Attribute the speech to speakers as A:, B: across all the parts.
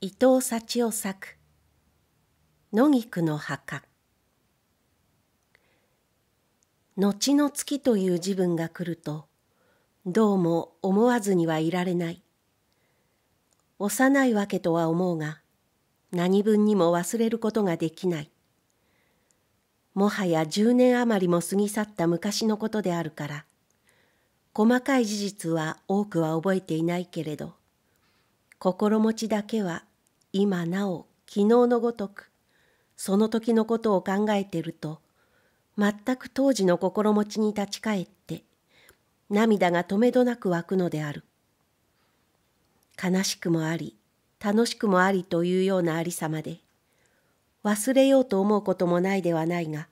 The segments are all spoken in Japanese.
A: 伊藤幸夫作野菊の墓後の月という自分が来るとどうも思わずにはいられない幼いわけとは思うが何分にも忘れることができないもはや10年余りも過ぎ去った昔のことであるから細かい事実は多くは覚えていないけれど心持ちだけは今なお昨日のごとくその時のことを考えてると全く当時の心持ちに立ち返って涙がとめどなく湧くのである悲しくもあり楽しくもありというようなありさまで忘れようと思うこともないではないが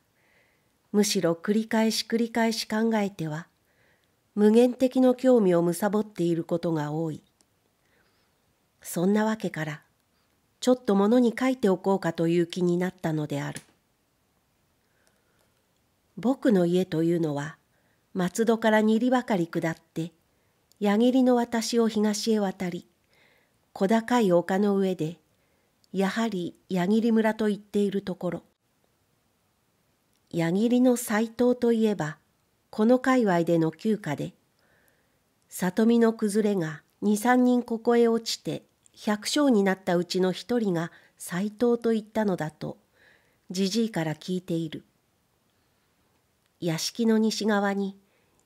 A: むしろ繰り返し繰り返し考えては無限的の興味をむさぼっていることが多いそんなわけからちょっと物に書いておこうかという気になったのである。僕の家というのは松戸から二里ばかり下って矢切の私を東へ渡り小高い丘の上でやはり矢切村と言っているところ矢切の斎藤といえばこの界隈での旧家で里見の崩れが二三人ここへ落ちて百姓になったうちの一人が斎藤と言ったのだとじじいから聞いている屋敷の西側に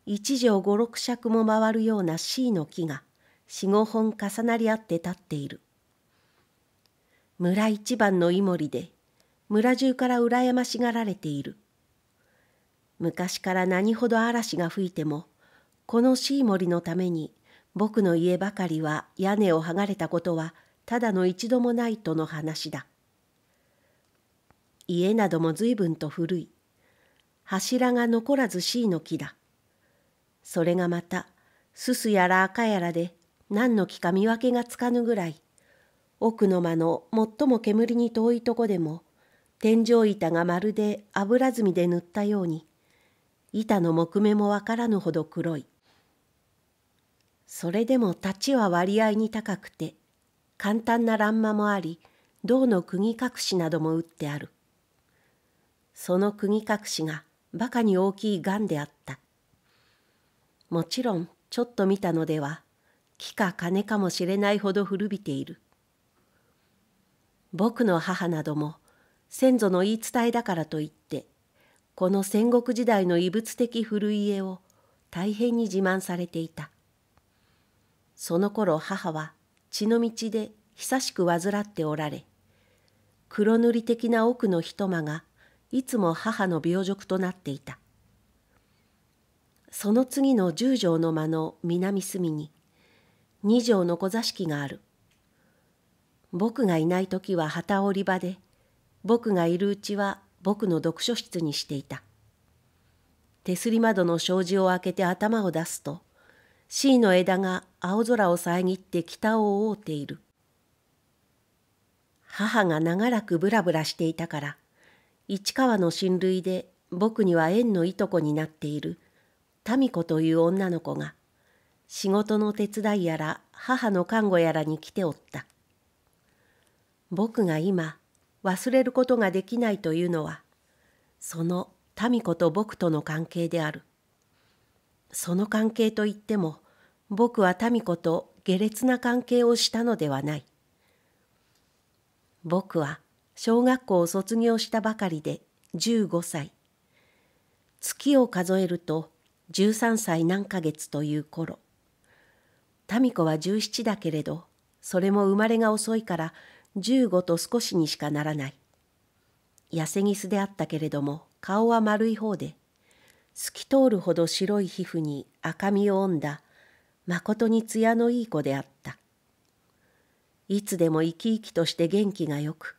A: 一畳五六尺も回るような C の木が四五本重なり合って立っている村一番のイモリで村中から羨ましがられている昔から何ほど嵐が吹いてもこの椎森のために僕の家ばかりは屋根を剥がれたことはただの一度もないとの話だ。家なども随分と古い。柱が残らず C の木だ。それがまた、すすやら赤やらで何の木か見分けがつかぬぐらい、奥の間の最も煙に遠いとこでも、天井板がまるで油墨で塗ったように、板の木目もわからぬほど黒い。それでも太刀は割合に高くて簡単な欄間もあり銅の釘隠しなども打ってあるその釘隠しが馬鹿に大きい癌であったもちろんちょっと見たのでは木か金かもしれないほど古びている僕の母なども先祖の言い伝えだからといってこの戦国時代の異物的古家を大変に自慢されていたその頃母は血の道で久しく患っておられ、黒塗り的な奥の一間がいつも母の病辱となっていた。その次の十条の間の南隅に、二条の小座敷がある。僕がいない時は旗織り場で、僕がいるうちは僕の読書室にしていた。手すり窓の障子を開けて頭を出すと、C の枝が青空を遮って北を覆っている。母が長らくブラブラしていたから、市川の親類で僕には縁のいとこになっている、民子という女の子が、仕事の手伝いやら母の看護やらに来ておった。僕が今忘れることができないというのは、その民子と僕との関係である。その関係といっても僕は民子と下劣な関係をしたのではない僕は小学校を卒業したばかりで15歳月を数えると13歳何ヶ月という頃民子は17だけれどそれも生まれが遅いから15と少しにしかならない痩せぎすであったけれども顔は丸い方で透き通るほど白い皮膚に赤みを帯んだまことに艶のいい子であったいつでも生き生きとして元気がよく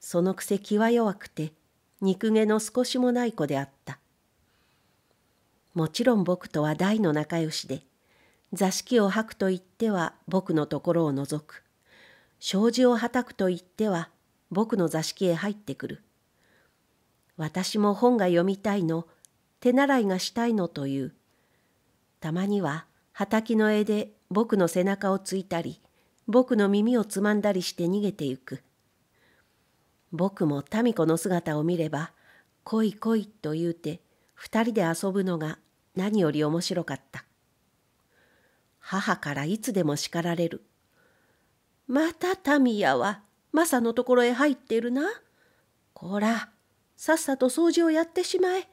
A: そのくせ気は弱くて肉毛の少しもない子であったもちろん僕とは大の仲良しで座敷を吐くと言っては僕のところを覗く障子をはたくと言っては僕の座敷へ入ってくる私も本が読みたいの手習いがしたいのという。たまには畑の絵で僕の背中をついたり、僕の耳をつまんだりして逃げてゆく。僕も民子の姿を見れば、来い来いと言うて、二人で遊ぶのが何より面白かった。母からいつでも叱られる。また民ミは、マサのところへ入ってるな。こら、さっさと掃除をやってしまえ。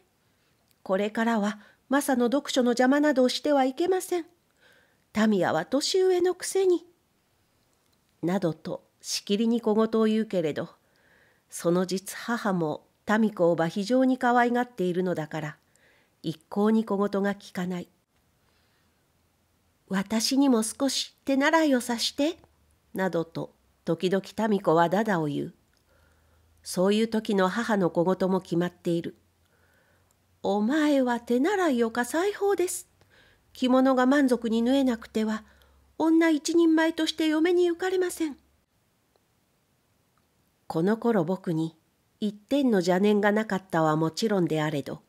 A: これからはマサの読書の邪魔などをしてはいけません。タミヤは年上のくせに。などとしきりに小言を言うけれど、その実母も民子をば非常に可愛がっているのだから、一向に小言が聞かない。私にも少し手習いをさして、などと時々民子はダダを言う。そういう時の母の小言も決まっている。お前は手習いをか裁縫です。着物が満足に縫えなくては、女一人前として嫁に行かれません。この頃僕に一点の邪念がなかったはもちろんであれど、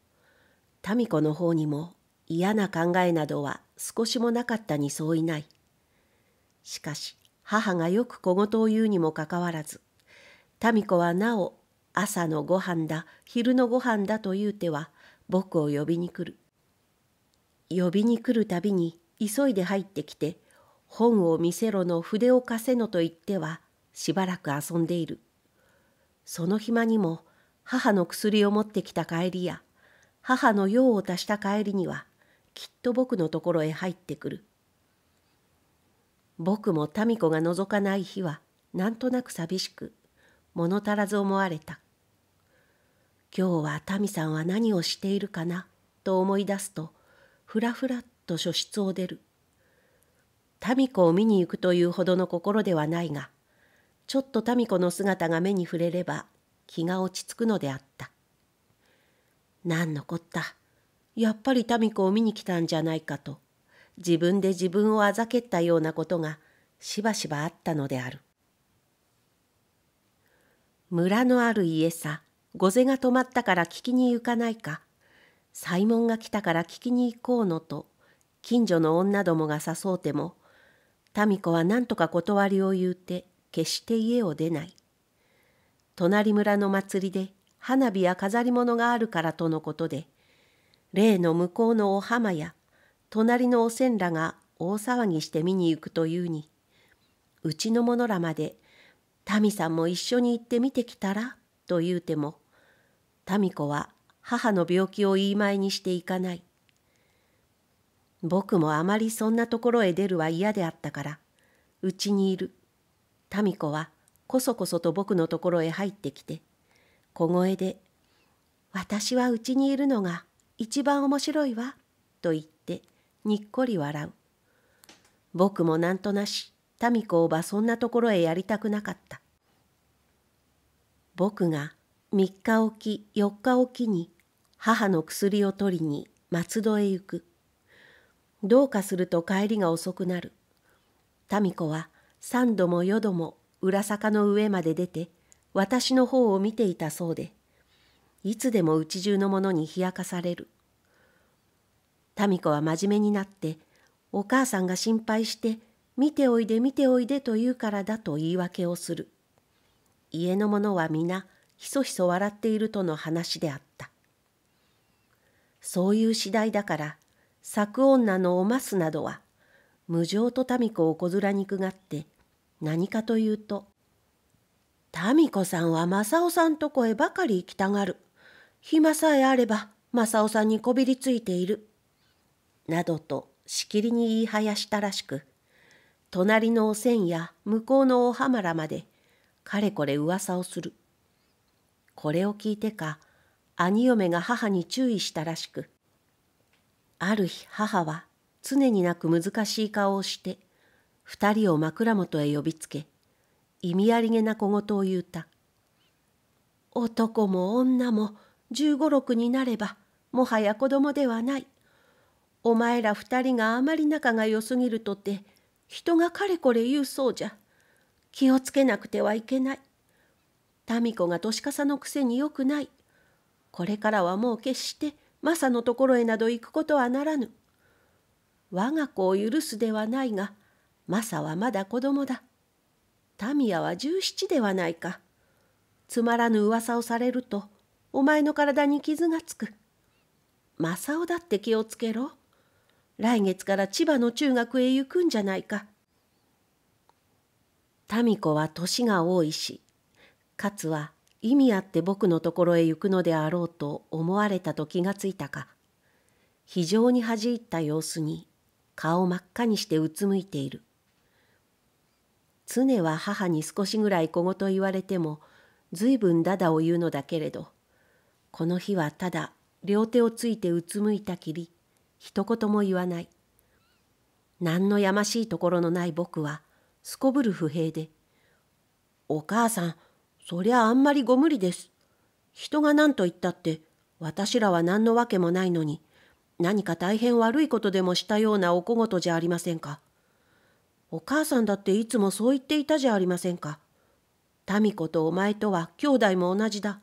A: 民子の方にも嫌な考えなどは少しもなかったに相違ない。しかし母がよく小言を言うにもかかわらず、民子はなお朝のご飯だ、昼のご飯だと言うては、僕を呼びに来る。呼びに来るたびに急いで入ってきて、本を見せろの筆を貸せのと言っては、しばらく遊んでいる。その暇にも、母の薬を持ってきた帰りや、母の用を足した帰りには、きっと僕のところへ入ってくる。僕も民子が覗かない日は、なんとなく寂しく、物足らず思われた。今日は民さんは何をしているかなと思い出すとふらふらと書室を出る民子を見に行くというほどの心ではないがちょっと民子の姿が目に触れれば気が落ち着くのであった何のこったやっぱり民子を見に来たんじゃないかと自分で自分をあざけったようなことがしばしばあったのである村のある家さ御瀬が止まったから聞きに行かないか、西門が来たから聞きに行こうのと、近所の女どもが誘うても、民子は何とか断りを言うて、決して家を出ない。隣村の祭りで花火や飾り物があるからとのことで、例の向こうのお浜や隣のおせんらが大騒ぎして見に行くというに、うちの者らまで、民さんも一緒に行って見てきたらと言うても、民子は母の病気を言いまいにしていかない。僕もあまりそんなところへ出るは嫌であったから、うちにいる。民子はこそこそと僕のところへ入ってきて、小声で、私はうちにいるのが一番面白いわ、と言って、にっこり笑う。僕もなんとなし、民子をばそんなところへやりたくなかった。僕が3日おき4日おきに母の薬を取りに松戸へ行くどうかすると帰りが遅くなる民子は三度も四度も裏坂の上まで出て私の方を見ていたそうでいつでもうち中の者に冷やかされる民子は真面目になってお母さんが心配して見ておいで見ておいでと言うからだと言い訳をする家の者は皆ひそひそ笑っているとの話であった。そういう次第だから、作女のおますなどは、無情と民子を小面にくがって、何かというと、民子さんは正雄さんとこへばかり行きたがる。暇さえあれば、正雄さんにこびりついている。などと、しきりに言いはやしたらしく、隣のおせんや向こうのおはまらまで、かれこれ噂をする。これを聞いてか兄嫁が母に注意したらしくある日母は常になく難しい顔をして二人を枕元へ呼びつけ意味ありげな小言を言うた男も女も十五六になればもはや子供ではないお前ら二人があまり仲が良すぎるとて人がかれこれ言うそうじゃ気をつけなくてはいけない民子が年かさのくせによくない。これからはもう決してマサのところへなど行くことはならぬ。我が子を許すではないが、マサはまだ子供だ。タミヤは十七ではないか。つまらぬ噂をされると、お前の体に傷がつく。マサオだって気をつけろ。来月から千葉の中学へ行くんじゃないか。民子は年が多いし、かつは意味あって僕のところへ行くのであろうと思われたと気がついたか非常に恥じった様子に顔真っ赤にしてうつむいている常は母に少しぐらい小言言われても随分ダダを言うのだけれどこの日はただ両手をついてうつむいたきり一言も言わない何のやましいところのない僕はすこぶる不平で「お母さんそりゃあんまりご無理です。人が何と言ったって、私らは何のわけもないのに、何か大変悪いことでもしたようなお小言じゃありませんか。お母さんだっていつもそう言っていたじゃありませんか。民子とお前とは兄弟も同じだ。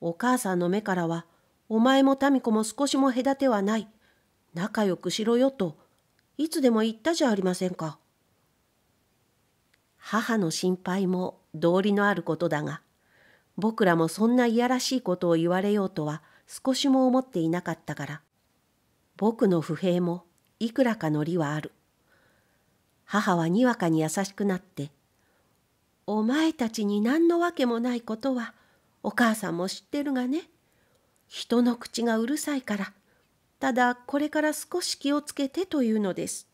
A: お母さんの目からは、お前も民子も少しも隔てはない。仲良くしろよと、いつでも言ったじゃありませんか。母の心配も道理のあることだが僕らもそんないやらしいことを言われようとは少しも思っていなかったから僕の不平もいくらかの利はある母はにわかに優しくなって「お前たちに何のわけもないことはお母さんも知ってるがね人の口がうるさいからただこれから少し気をつけてというのです」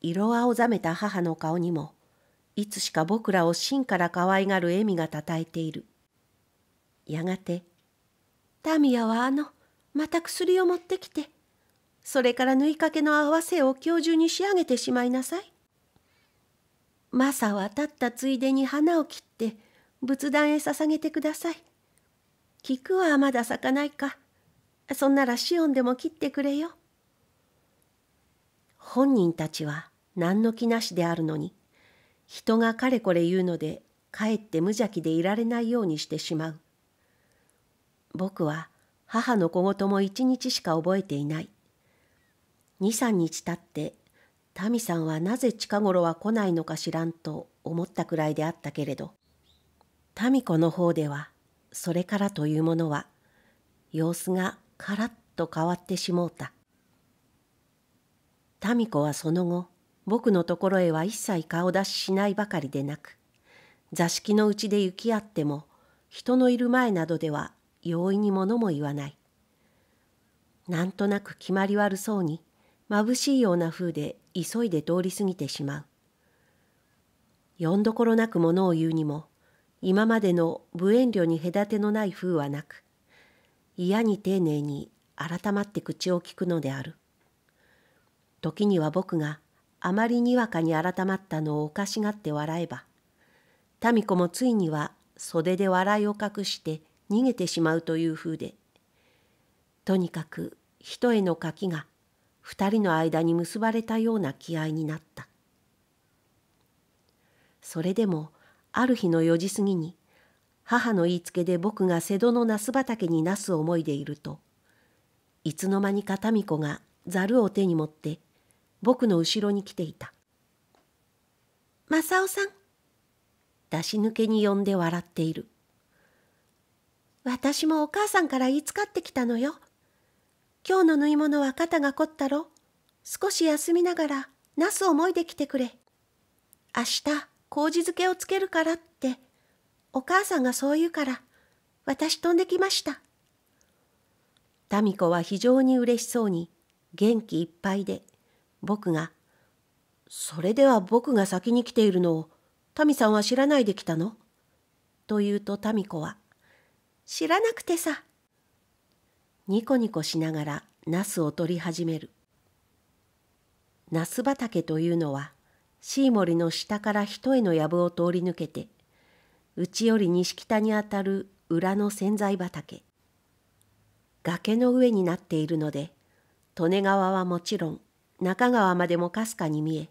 A: 色青ざめた母の顔にもいつしか僕らを真から可愛がる笑みがたたえている。やがて、タミヤはあの、また薬を持ってきて、それから縫いかけの合わせを今日中に仕上げてしまいなさい。マサは立ったついでに花を切って仏壇へ捧げてください。菊はまだ咲かないか。そんならシオンでも切ってくれよ。本人たちは何の気なしであるのに人がかれこれ言うのでかえって無邪気でいられないようにしてしまう僕は母の小言も一日しか覚えていない二三日たってタミさんはなぜ近頃は来ないのか知らんと思ったくらいであったけれどタミ子の方ではそれからというものは様子がカラッと変わってしもうた。タミ子はその後僕のところへは一切顔出ししないばかりでなく座敷のうちで行き合っても人のいる前などでは容易に物も言わないなんとなく決まり悪そうにまぶしいような風で急いで通り過ぎてしまうよんどころなくものを言うにも今までの無遠慮に隔てのない風はなく嫌に丁寧に改まって口を聞くのである時には僕が「あまりにわかに改まったのをおかしがって笑えば民子もついには袖で笑いを隠して逃げてしまうという風でとにかく人への柿が二人の間に結ばれたような気合になったそれでもある日の4時過ぎに母の言いつけで僕が瀬戸のナス畑になを思いでいるといつの間にか民子がざるを手に持って僕の後ろに来ていた。正雄さん。出し抜けに呼んで笑っている。私もお母さんから言いつかってきたのよ。今日の縫い物は肩が凝ったろ。少し休みながら、なす思いで来てくれ。明日、麹漬けをつけるからって、お母さんがそう言うから、私飛んできました。民子は非常に嬉しそうに、元気いっぱいで僕が、それでは僕が先に来ているのを、民さんは知らないで来たのと言うと民子は、知らなくてさ。ニコニコしながらナスを取り始める。ナス畑というのは、シーモリの下から一重の藪を通り抜けて、内より西北にあたる裏の洗剤畑。崖の上になっているので、利根川はもちろん中川までもかすかに見え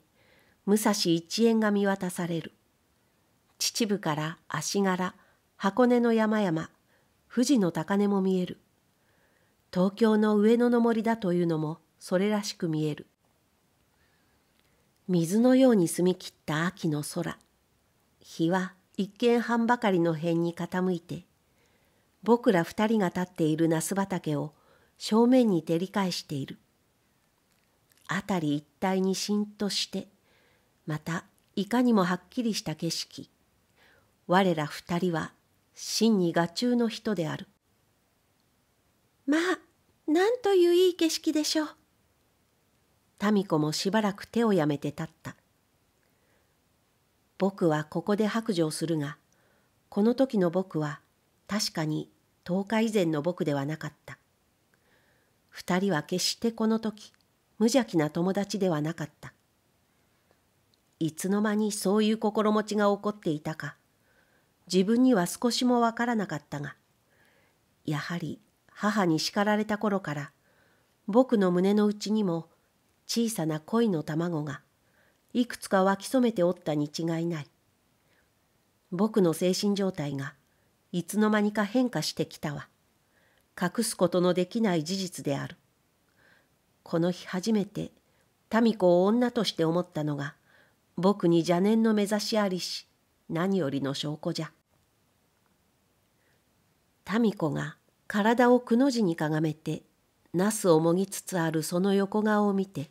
A: 武蔵一円が見渡される秩父から足柄箱根の山々富士の高根も見える東京の上野の森だというのもそれらしく見える水のように澄み切った秋の空日は一軒半ばかりの辺に傾いて僕ら二人が立っている那須畑を正面に照り返している辺り一帯にしんとしてまたいかにもはっきりした景色我ら二人は真に画中の人であるまあなんといういい景色でしょう民子もしばらく手をやめて立った僕はここで白状するがこの時の僕は確かに10日以前の僕ではなかった二人は決してこの時無邪気な友達ではなかった。いつの間にそういう心持ちが起こっていたか、自分には少しもわからなかったが、やはり母に叱られた頃から、僕の胸の内にも小さな恋の卵がいくつか湧き染めておったに違いない。僕の精神状態がいつの間にか変化してきたわ。隠すことのできない事実である。この日初めて民子を女として思ったのが僕に邪念の目指しありし何よりの証拠じゃ民子が体をくの字にかがめてナスをもぎつつあるその横顔を見て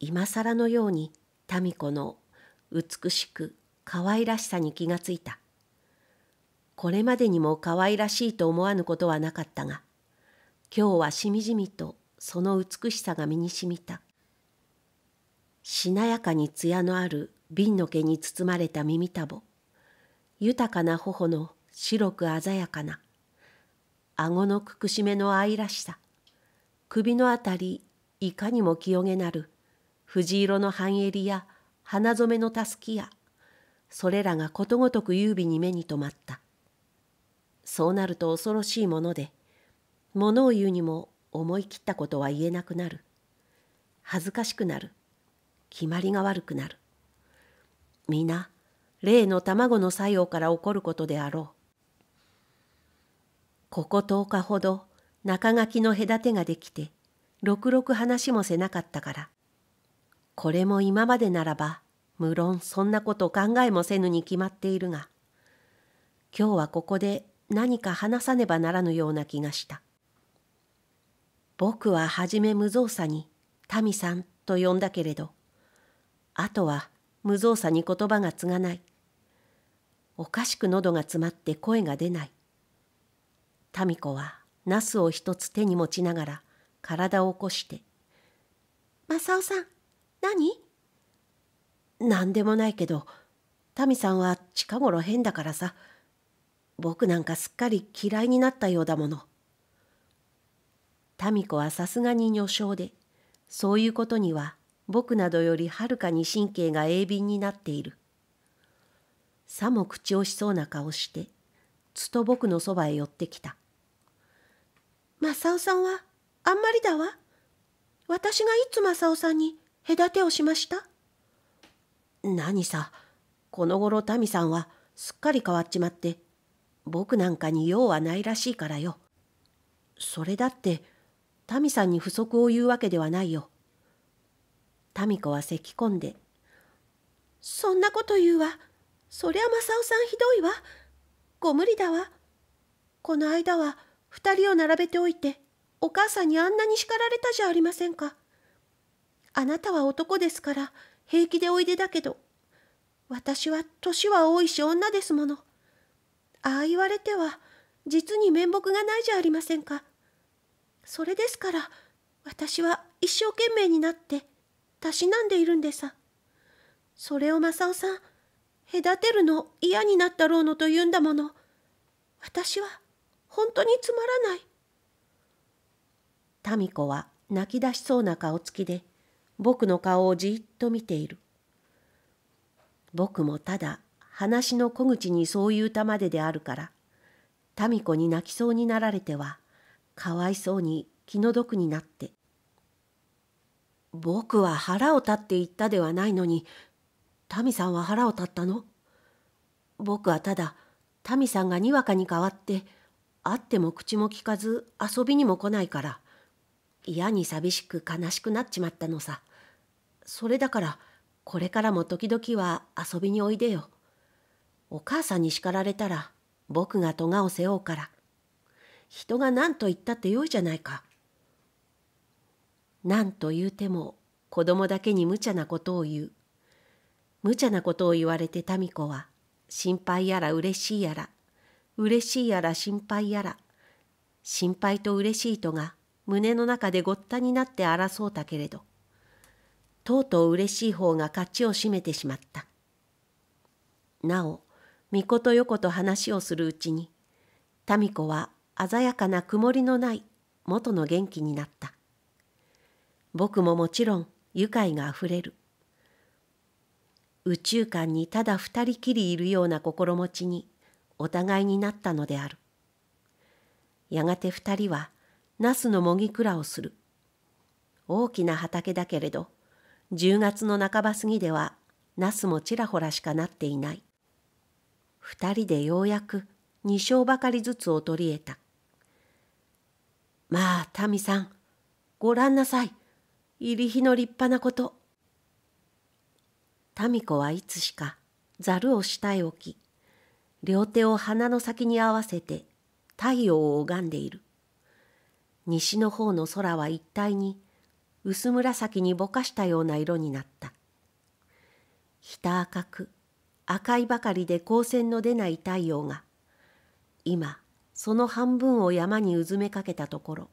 A: 今更のように民子の美しく可愛らしさに気がついたこれまでにも可愛らしいと思わぬことはなかったが今日はしみじみとその美しさが身にしみたしなやかに艶のある瓶の毛に包まれた耳たぼ豊かな頬の白く鮮やかな顎のくくしめの愛らしさ首のあたりいかにも清げなる藤色の半襟や花染めのたすきやそれらがことごとく優美に目に留まったそうなると恐ろしいもので物を言うにも思い切ったことは言えなくなる恥ずかしくなる決まりが悪くなる皆例の卵の作用から起こることであろうここ10日ほど中垣の隔てができてろくろく話もせなかったからこれも今までならば無論そんなこと考えもせぬに決まっているが今日はここで何か話さねばならぬような気がした。僕は初め無造作に、民さんと呼んだけれど、あとは無造作に言葉が継がない。おかしく喉が詰まって声が出ない。民子は、ナスを一つ手に持ちながら、体を起こして、正雄さん、何何でもないけど、民さんは近頃変だからさ、僕なんかすっかり嫌いになったようだもの。民子はさすがに女性でそういうことには僕などよりはるかに神経が鋭敏になっているさも口をしそうな顔してつと僕のそばへ寄ってきた正雄さんはあんまりだわ私がいつ正雄さんに隔てをしました何さこの頃民さんはすっかり変わっちまって僕なんかに用はないらしいからよそれだって民さんに不足を言うわけではないよ。民子は咳き込んで、そんなこと言うわ。そりゃ正雄さんひどいわ。ご無理だわ。この間は二人を並べておいて、お母さんにあんなに叱られたじゃありませんか。あなたは男ですから平気でおいでだけど、私は年は多いし女ですもの。ああ言われては、実に面目がないじゃありませんか。それですから私は一生懸命になってたしなんでいるんでさそれを正雄さん隔てるの嫌になったろうのと言うんだもの私は本当につまらない民子は泣き出しそうな顔つきで僕の顔をじっと見ている僕もただ話の小口にそういうたまでであるから民子に泣きそうになられてはかわいそうに気の毒になって僕は腹を立って言ったではないのに民さんは腹を立ったの僕はただ民さんがにわかに変わって会っても口もきかず遊びにも来ないから嫌に寂しく悲しくなっちまったのさそれだからこれからも時々は遊びにおいでよお母さんに叱られたら僕が戸がを背負うから人が何と言ったってよいじゃないか。何と言うても子供だけに無茶なことを言う。無茶なことを言われて民子は心配やら嬉しいやら、嬉しいやら心配やら、心配と嬉しいとが胸の中でごったになって争うたけれど、とうとう嬉しい方が勝ちを占めてしまった。なお、巫女と横と話をするうちに、民子は鮮やかな曇りのない元の元気になった。僕ももちろん愉快があふれる。宇宙間にただ二人きりいるような心持ちにお互いになったのである。やがて二人はナスのもぎくらをする。大きな畑だけれど、10月の半ば過ぎではナスもちらほらしかなっていない。二人でようやく二升ばかりずつを取り得た。まあ、民さん、ごらんなさい。入り日の立派なこと。民子はいつしか、ざるを下へ置き、両手を鼻の先に合わせて、太陽を拝んでいる。西の方の空は一体に、薄紫にぼかしたような色になった。ひた赤く、赤いばかりで光線の出ない太陽が、今、その半分を山にうずめかけたところ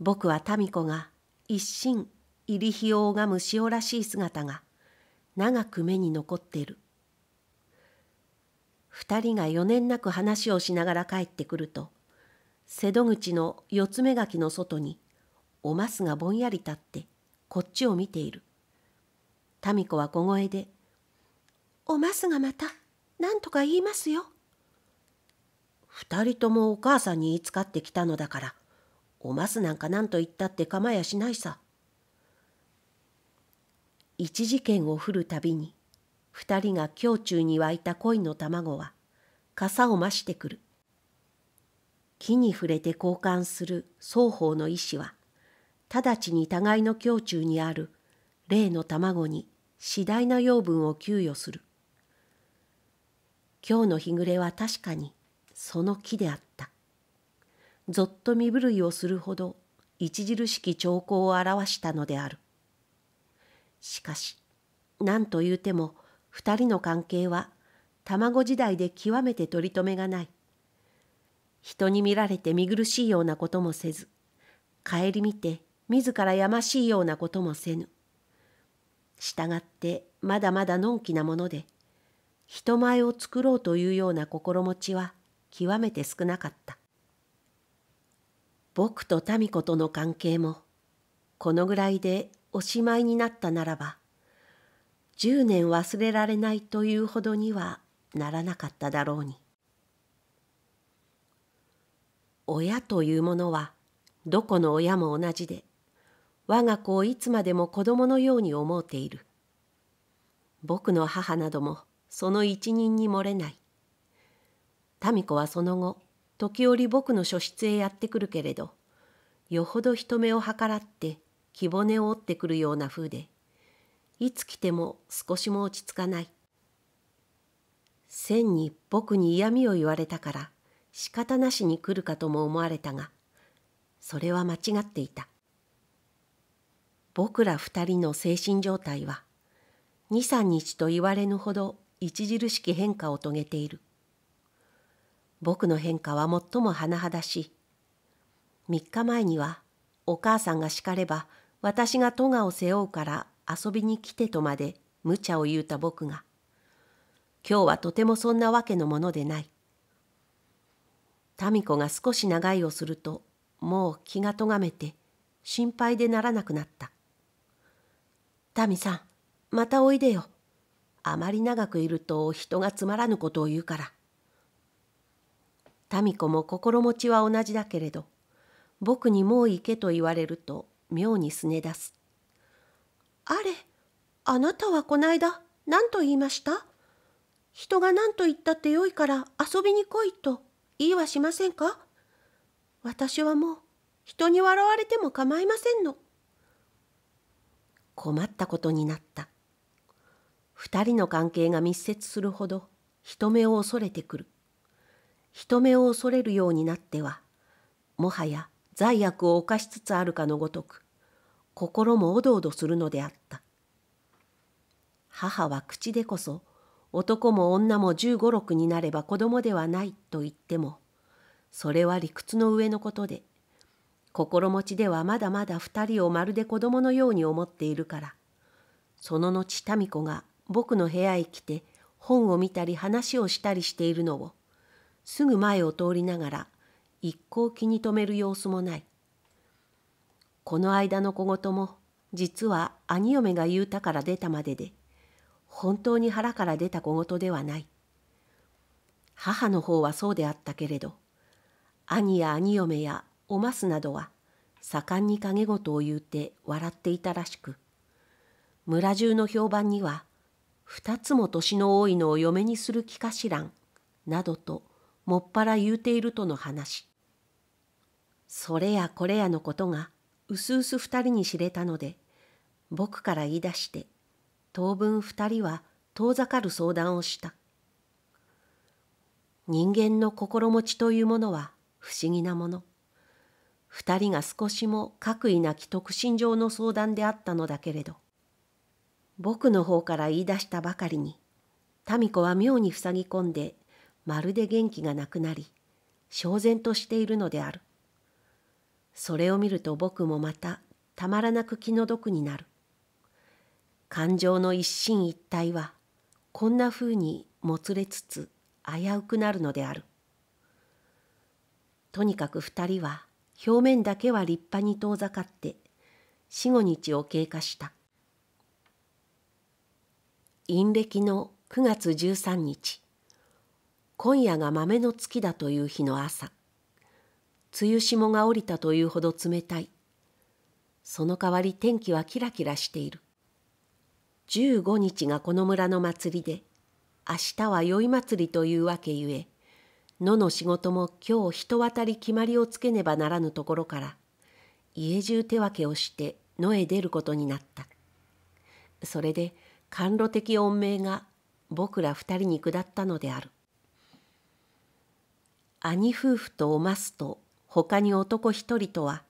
A: 僕は民子が一心入り日を拝む潮らしい姿が長く目に残っている二人が余念なく話をしながら帰ってくると瀬戸口の四つ目垣の外におますがぼんやり立ってこっちを見ている民子は小声で「おますがまた何とか言いますよ」二人ともお母さんに言いつかってきたのだからおますなんか何と言ったって構やしないさ一事件を降るたびに二人が胸中に湧いた恋の卵は傘を増してくる木に触れて交換する双方の意志は直ちに互いの胸中にある例の卵に次第な養分を給与する今日の日暮れは確かにその木であった。ぞっと身震いをするほど著しき兆候を表したのである。しかし、何と言うても二人の関係は卵時代で極めて取り留めがない。人に見られて見苦しいようなこともせず、顧みて自らやましいようなこともせぬ。従ってまだまだのんきなもので、人前を作ろうというような心持ちは極めて少なかった僕と民子との関係もこのぐらいでおしまいになったならば十年忘れられないというほどにはならなかっただろうに親というものはどこの親も同じで我が子をいつまでも子供のように思うている僕の母などもその一人に漏れない民子はその後時折僕の書室へやってくるけれどよほど人目を計らって木骨を折ってくるような風でいつ来ても少しも落ち着かない千に僕に嫌味を言われたから仕方なしに来るかとも思われたがそれは間違っていた僕ら二人の精神状態は二三日と言われぬほど著しき変化を遂げている。僕の変化は最も甚だしい。3日前には、お母さんが叱れば、私が戸賀を背負うから遊びに来てとまで無茶を言うた僕が、今日はとてもそんなわけのものでない。民子が少し長いをすると、もう気がとがめて、心配でならなくなった。民さん、またおいでよ。あまり長くいると人がつまらぬことを言うから。民子も心持ちは同じだけれど僕にもう行けと言われると妙にすね出す。あれあなたはこないだ何と言いました人が何と言ったってよいから遊びに来いと言いはしませんか私はもう人に笑われても構いませんの。困ったことになった。二人の関係が密接するほど人目を恐れてくる。人目を恐れるようになってはもはや罪悪を犯しつつあるかのごとく心もおどおどするのであった母は口でこそ男も女も十五六になれば子供ではないと言ってもそれは理屈の上のことで心持ちではまだまだ二人をまるで子供のように思っているからその後民子が僕の部屋へ来て本を見たり話をしたりしているのをすぐ前を通りながら一向気に留める様子もないこの間の小言も実は兄嫁が言うたから出たまでで本当に腹から出た小言ではない母の方はそうであったけれど兄や兄嫁やおますなどは盛んに陰言を言うて笑っていたらしく村中の評判には二つも年の多いのを嫁にする気かしらんなどともっぱら言うているとの話。それやこれやのことがうすうす二人に知れたので、僕から言い出して、当分二人は遠ざかる相談をした。人間の心持ちというものは不思議なもの。二人が少しも各位なき特心上の相談であったのだけれど、僕の方から言い出したばかりに、民子は妙に塞ぎ込んでまるで元気がなくなり焦然としているのであるそれを見ると僕もまたたまらなく気の毒になる感情の一進一退はこんなふうにもつれつつ危うくなるのであるとにかく二人は表面だけは立派に遠ざかって四五日を経過した陰暦の9月13日今夜が豆の月だという日の朝梅雨霜が降りたというほど冷たいその代わり天気はキラキラしている15日がこの村の祭りで明日は宵祭りというわけゆえ野の仕事も今日人渡り決まりをつけねばならぬところから家中手分けをして野へ出ることになったそれで甘露的恩命が僕ら二人に下ったのである。兄夫婦とおますと他に男一人とは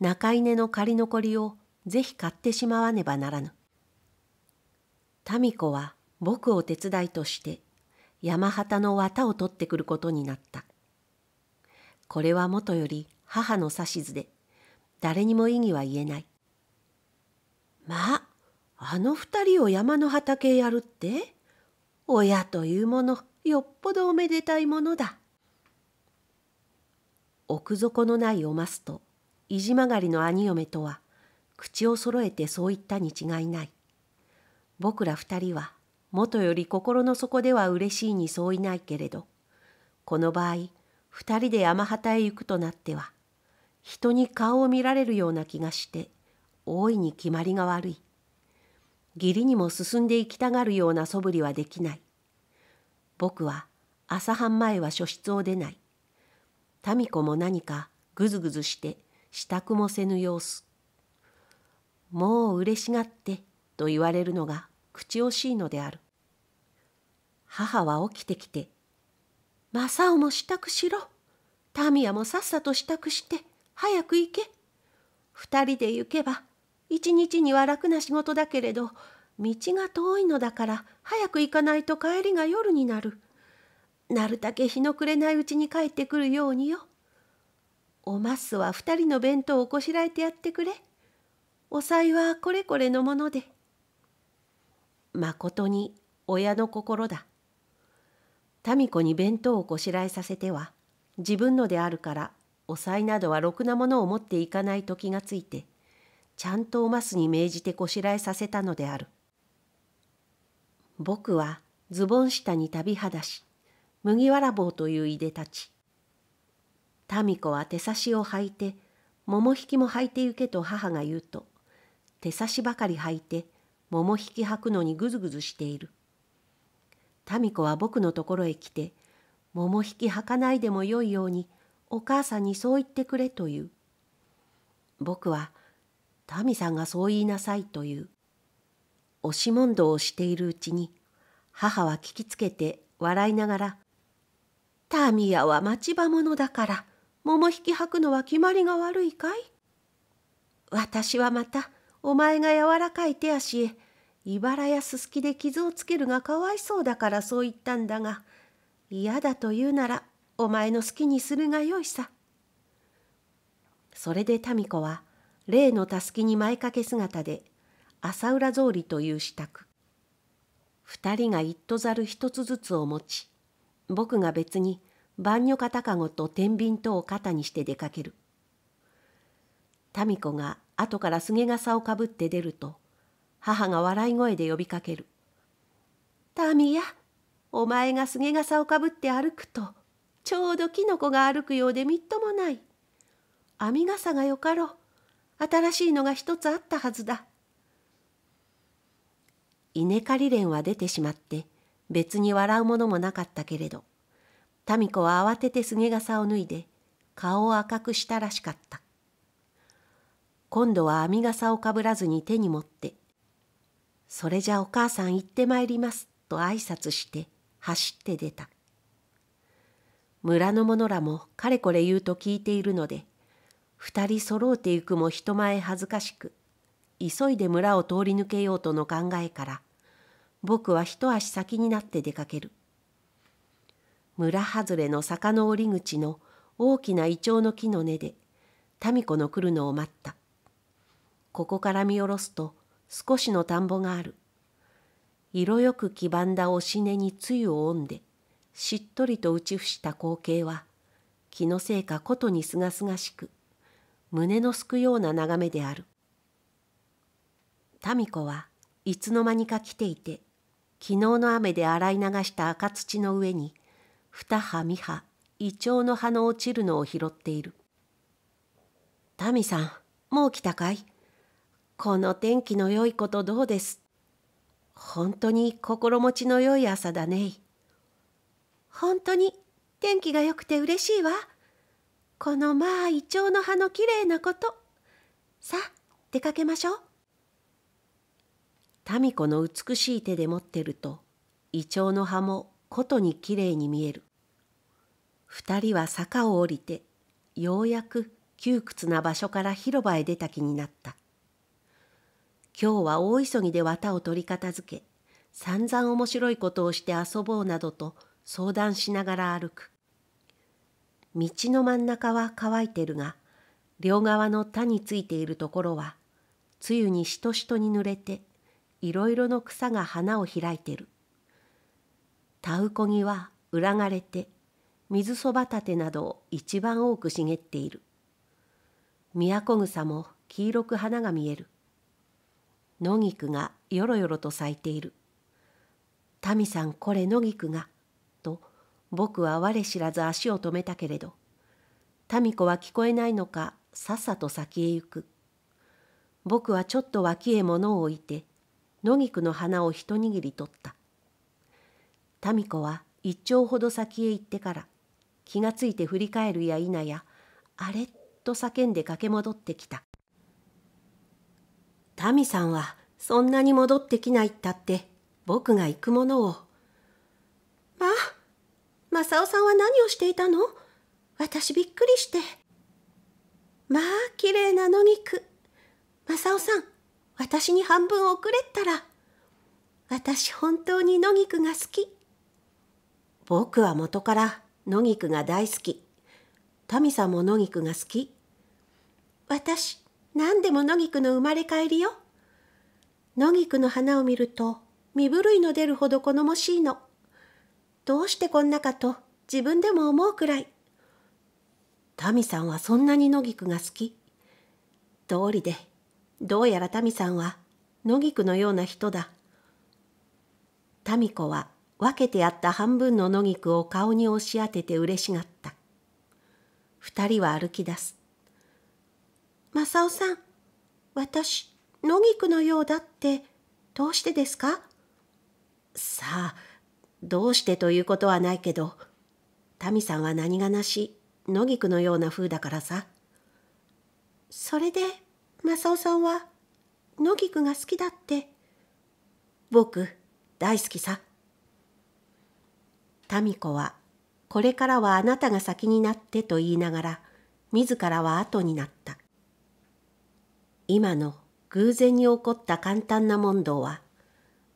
A: 中稲の借り残りをぜひ買ってしまわねばならぬ。民子は僕を手伝いとして山旗の綿を取ってくることになった。これはもとより母の指図で誰にも意義は言えない。まあ、あの二人を山の畑へやるって親というものよっぽどおめでたいものだ。奥底のないおますと意地曲がりの兄嫁とは口を揃えてそう言ったに違いない僕ら二人はもとより心の底では嬉しいに相違ないけれどこの場合二人で山畑へ行くとなっては人に顔を見られるような気がして大いに決まりが悪い義理にも進んで行きたがるようなそぶりはできない僕は朝半前は書室を出ない民子も何かぐずぐずして支度もせぬ様子もう嬉しがってと言われるのが口惜しいのである母は起きてきて「正雄も支度しろ民也もさっさと支度して早く行け二人で行けば一日には楽な仕事だけれど道が遠いのだから早く行かないと帰りが夜になる。なるたけ日の暮れないうちに帰ってくるようによ。おますは二人の弁当をこしらえてやってくれ。おさいはこれこれのもので。まことに親の心だ。民子に弁当をこしらえさせては自分のであるからおさいなどはろくなものを持っていかないと気がついてちゃんとおますに命じてこしらえさせたのである。僕はズボン下に旅はだし麦わら帽といういでたち民子は手差しを履いて桃引きも履いてゆけと母が言うと手差しばかり履いて桃引き履くのにぐずぐずしている民子は僕のところへ来て桃引き履かないでもよいようにお母さんにそう言ってくれという僕は民さんがそう言いなさいという押し問答をしているうちに母は聞きつけて笑いながらタミヤは町場者だから桃引き吐くのは決まりが悪いかい私はまたお前が柔らかい手足へ茨やすすきで傷をつけるがかわいそうだからそう言ったんだが嫌だと言うならお前の好きにするがよいさ。それで民子は例のたすきに前掛け姿で朝浦草履という支度二人が一とざる一つずつを持ち僕が別に万女かごと天秤とを肩にして出かける民子が後からすげ傘をかぶって出ると母が笑い声で呼びかける「民やお前がすげ傘をかぶって歩くとちょうどキノコが歩くようでみっともない編み傘がよかろう新しいのが一つあったはずだ」稲刈り連は出てしまって別に笑うものもなかったけれど民子は慌ててすげ傘を脱いで顔を赤くしたらしかった今度は網傘をかぶらずに手に持って「それじゃお母さん行ってまいります」と挨拶して走って出た村の者らもかれこれ言うと聞いているので二人揃うて行くも人前恥ずかしく急いで村を通り抜けようとの考えから僕は一足先になって出かける村外れの坂の折口の大きなイチョウの木の根で民子の来るのを待ったここから見下ろすと少しの田んぼがある色よく黄ばんだ押し根に露を織んでしっとりと打ち伏した光景は気のせいかことにすがすがしく胸のすくような眺めである民子はいつの間にか来ていて昨日の雨で洗い流した赤土の上に二葉三葉イチョウの葉の落ちるのを拾っている「タミさんもう来たかいこの天気の良いことどうです」本当に心持ちの良い朝だね本当に天気が良くて嬉しいわこのまあイチョウの葉のきれいなことさあ出かけましょう民子の美しい手で持ってるとイチョウの葉もことにきれいに見える二人は坂を下りてようやく窮屈な場所から広場へ出た気になった今日は大急ぎで綿を取り片付け散々面白いことをして遊ぼうなどと相談しながら歩く道の真ん中は乾いてるが両側の田についているところはゆにしとしとに濡れていろいろの草が花を開いてる。田ウコギは裏がれて水そばたてなどを一番多く茂っている。都草も黄色く花が見える。野菊がよろよろと咲いている。ミさんこれ野菊が、と僕は我知らず足を止めたけれど、民子は聞こえないのかさっさと先へ行く。僕はちょっと脇へ物を置いて、野菊の花を一握り取った民子は一丁ほど先へ行ってから気がついて振り返るや否やあれっと叫んで駆け戻ってきた民さんはそんなに戻ってきないったって僕が行くものをまあ正雄さんは何をしていたの私びっくりしてまあ綺麗な野菊正雄さん私に半分遅れったら私本当に野菊が好き僕は元から野菊が大好き民さんも野菊が好き私何でも野菊の生まれ帰りよ野菊の花を見ると身震いの出るほど好もしいのどうしてこんなかと自分でも思うくらい民さんはそんなに野菊が好き通りでどうやら民さんは野菊のような人だ。民子は分けてあった半分の野菊を顔に押し当てて嬉しがった。二人は歩き出す。正雄さん、私、野菊のようだって、どうしてですかさあ、どうしてということはないけど、民さんは何がなし、野菊のような風だからさ。それでマサオさんは野菊が好きだって僕大好きさ民子はこれからはあなたが先になってと言いながら自らは後になった今の偶然に起こった簡単な問答は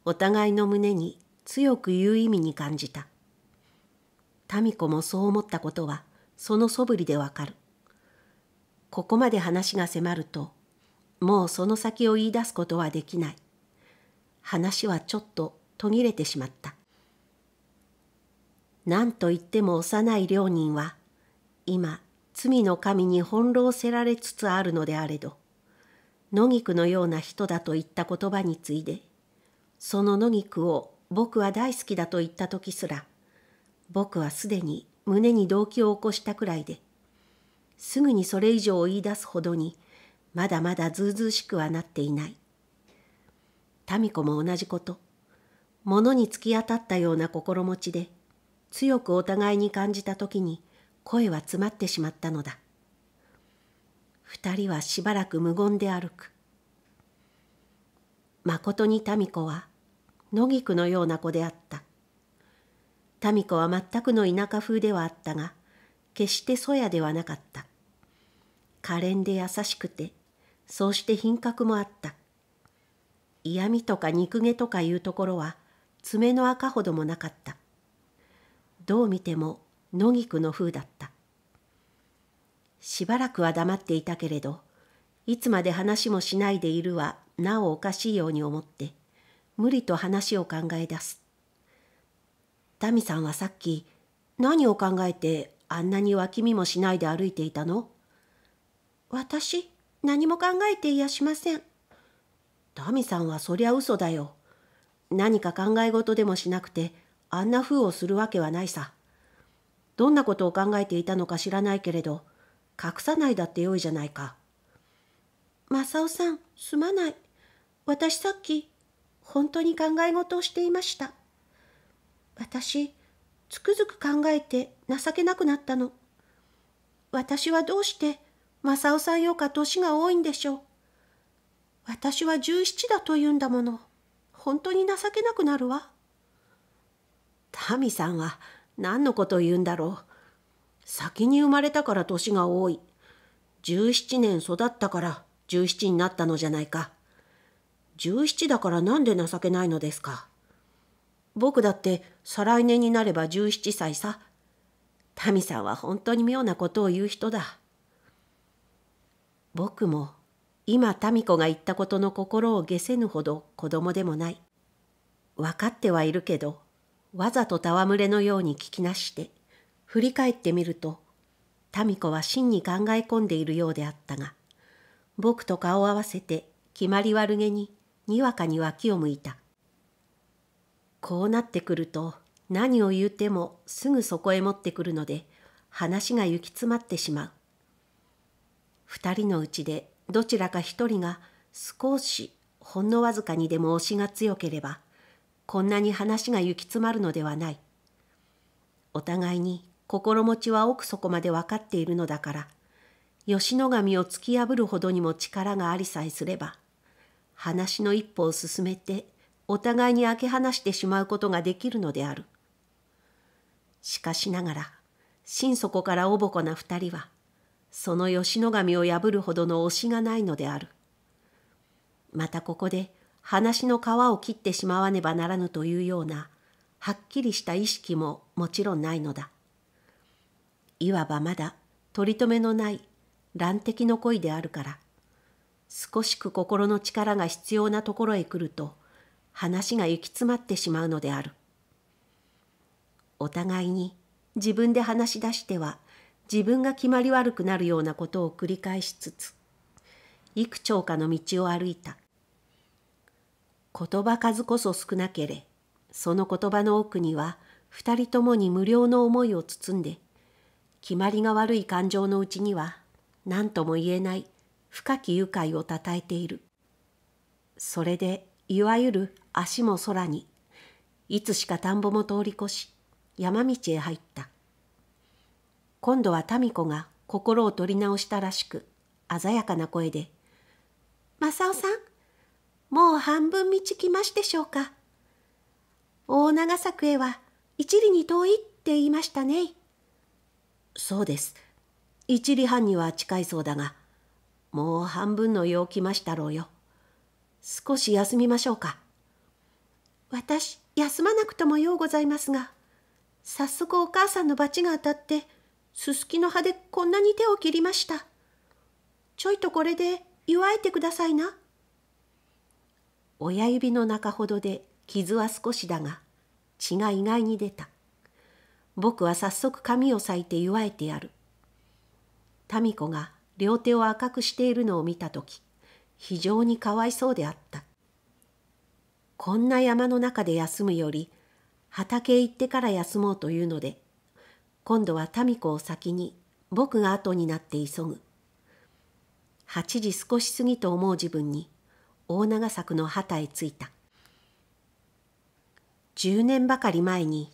A: お互いの胸に強く言う意味に感じた民子もそう思ったことはそのそぶりでわかるここまで話が迫るともうその先を言い出すことはできない。話はちょっと途切れてしまった。何と言っても幼い両人は、今、罪の神に翻弄せられつつあるのであれど、野菊のような人だと言った言葉に次いで、その野菊を僕は大好きだと言った時すら、僕はすでに胸に動機を起こしたくらいで、すぐにそれ以上を言い出すほどにまだまだずうずうしくはなっていない。民子も同じこと。物に突き当たったような心持ちで、強くお互いに感じた時に声は詰まってしまったのだ。二人はしばらく無言で歩く。まことに民子は野菊のような子であった。民子は全くの田舎風ではあったが、決してそやではなかった。可憐で優しくて、そうして品格もあった。嫌味とか肉毛とかいうところは爪の赤ほどもなかった。どう見ても野菊の風だった。しばらくは黙っていたけれど、いつまで話もしないでいるはなおおかしいように思って、無理と話を考え出す。ダミさんはさっき、何を考えてあんなに脇見もしないで歩いていたの私何も考えていやしません。ダミさんはそりゃ嘘だよ。何か考え事でもしなくて、あんな風をするわけはないさ。どんなことを考えていたのか知らないけれど、隠さないだってよいじゃないか。マサオさん、すまない。私さっき、本当に考え事をしていました。私、つくづく考えて情けなくなったの。私はどうして正雄さんよか年が多いんでしょう。私は十七だと言うんだもの。本当に情けなくなるわ。民さんは何のことを言うんだろう。先に生まれたから年が多い。十七年育ったから十七になったのじゃないか。十七だからなんで情けないのですか。僕だって再来年になれば十七歳さ。民さんは本当に妙なことを言う人だ。僕も今民子が言ったことの心を下せぬほど子供でもない。分かってはいるけど、わざと戯れのように聞きなして、振り返ってみると、民子は真に考え込んでいるようであったが、僕と顔を合わせて決まり悪げににわかに脇を向いた。こうなってくると何を言うてもすぐそこへ持ってくるので話が行き詰まってしまう。二人のうちでどちらか一人が少しほんのわずかにでも推しが強ければこんなに話が行き詰まるのではないお互いに心持ちは奥底まで分かっているのだから吉野神を突き破るほどにも力がありさえすれば話の一歩を進めてお互いに開け放してしまうことができるのであるしかしながら心底からおぼこな二人はその吉野神を破るほどの推しがないのである。またここで話の皮を切ってしまわねばならぬというようなはっきりした意識ももちろんないのだ。いわばまだ取り留めのない乱的の恋であるから少しく心の力が必要なところへ来ると話が行き詰まってしまうのである。お互いに自分で話し出しては自分が決まり悪くなるようなことを繰り返しつつ幾丁かの道を歩いた言葉数こそ少なけれその言葉の奥には二人ともに無料の思いを包んで決まりが悪い感情のうちには何とも言えない深き愉快をたたえているそれでいわゆる足も空にいつしか田んぼも通り越し山道へ入った今度は民子が心を取り直したらしく鮮やかな声で「正雄さんもう半分道来ましでしょうか大長作へは一里に遠いって言いましたね」そうです一里半には近いそうだがもう半分の陽来ましたろうよ少し休みましょうか私休まなくともようございますが早速お母さんの罰が当たってすすきの葉でこんなに手を切りました。ちょいとこれで祝えてくださいな。親指の中ほどで傷は少しだが血が意外に出た。僕は早速髪を裂いて祝えてやる。民子が両手を赤くしているのを見た時非常にかわいそうであった。こんな山の中で休むより畑へ行ってから休もうというので今度は民子を先に僕が後になって急ぐ8時少し過ぎと思う自分に大長作の旗へ着いた10年ばかり前に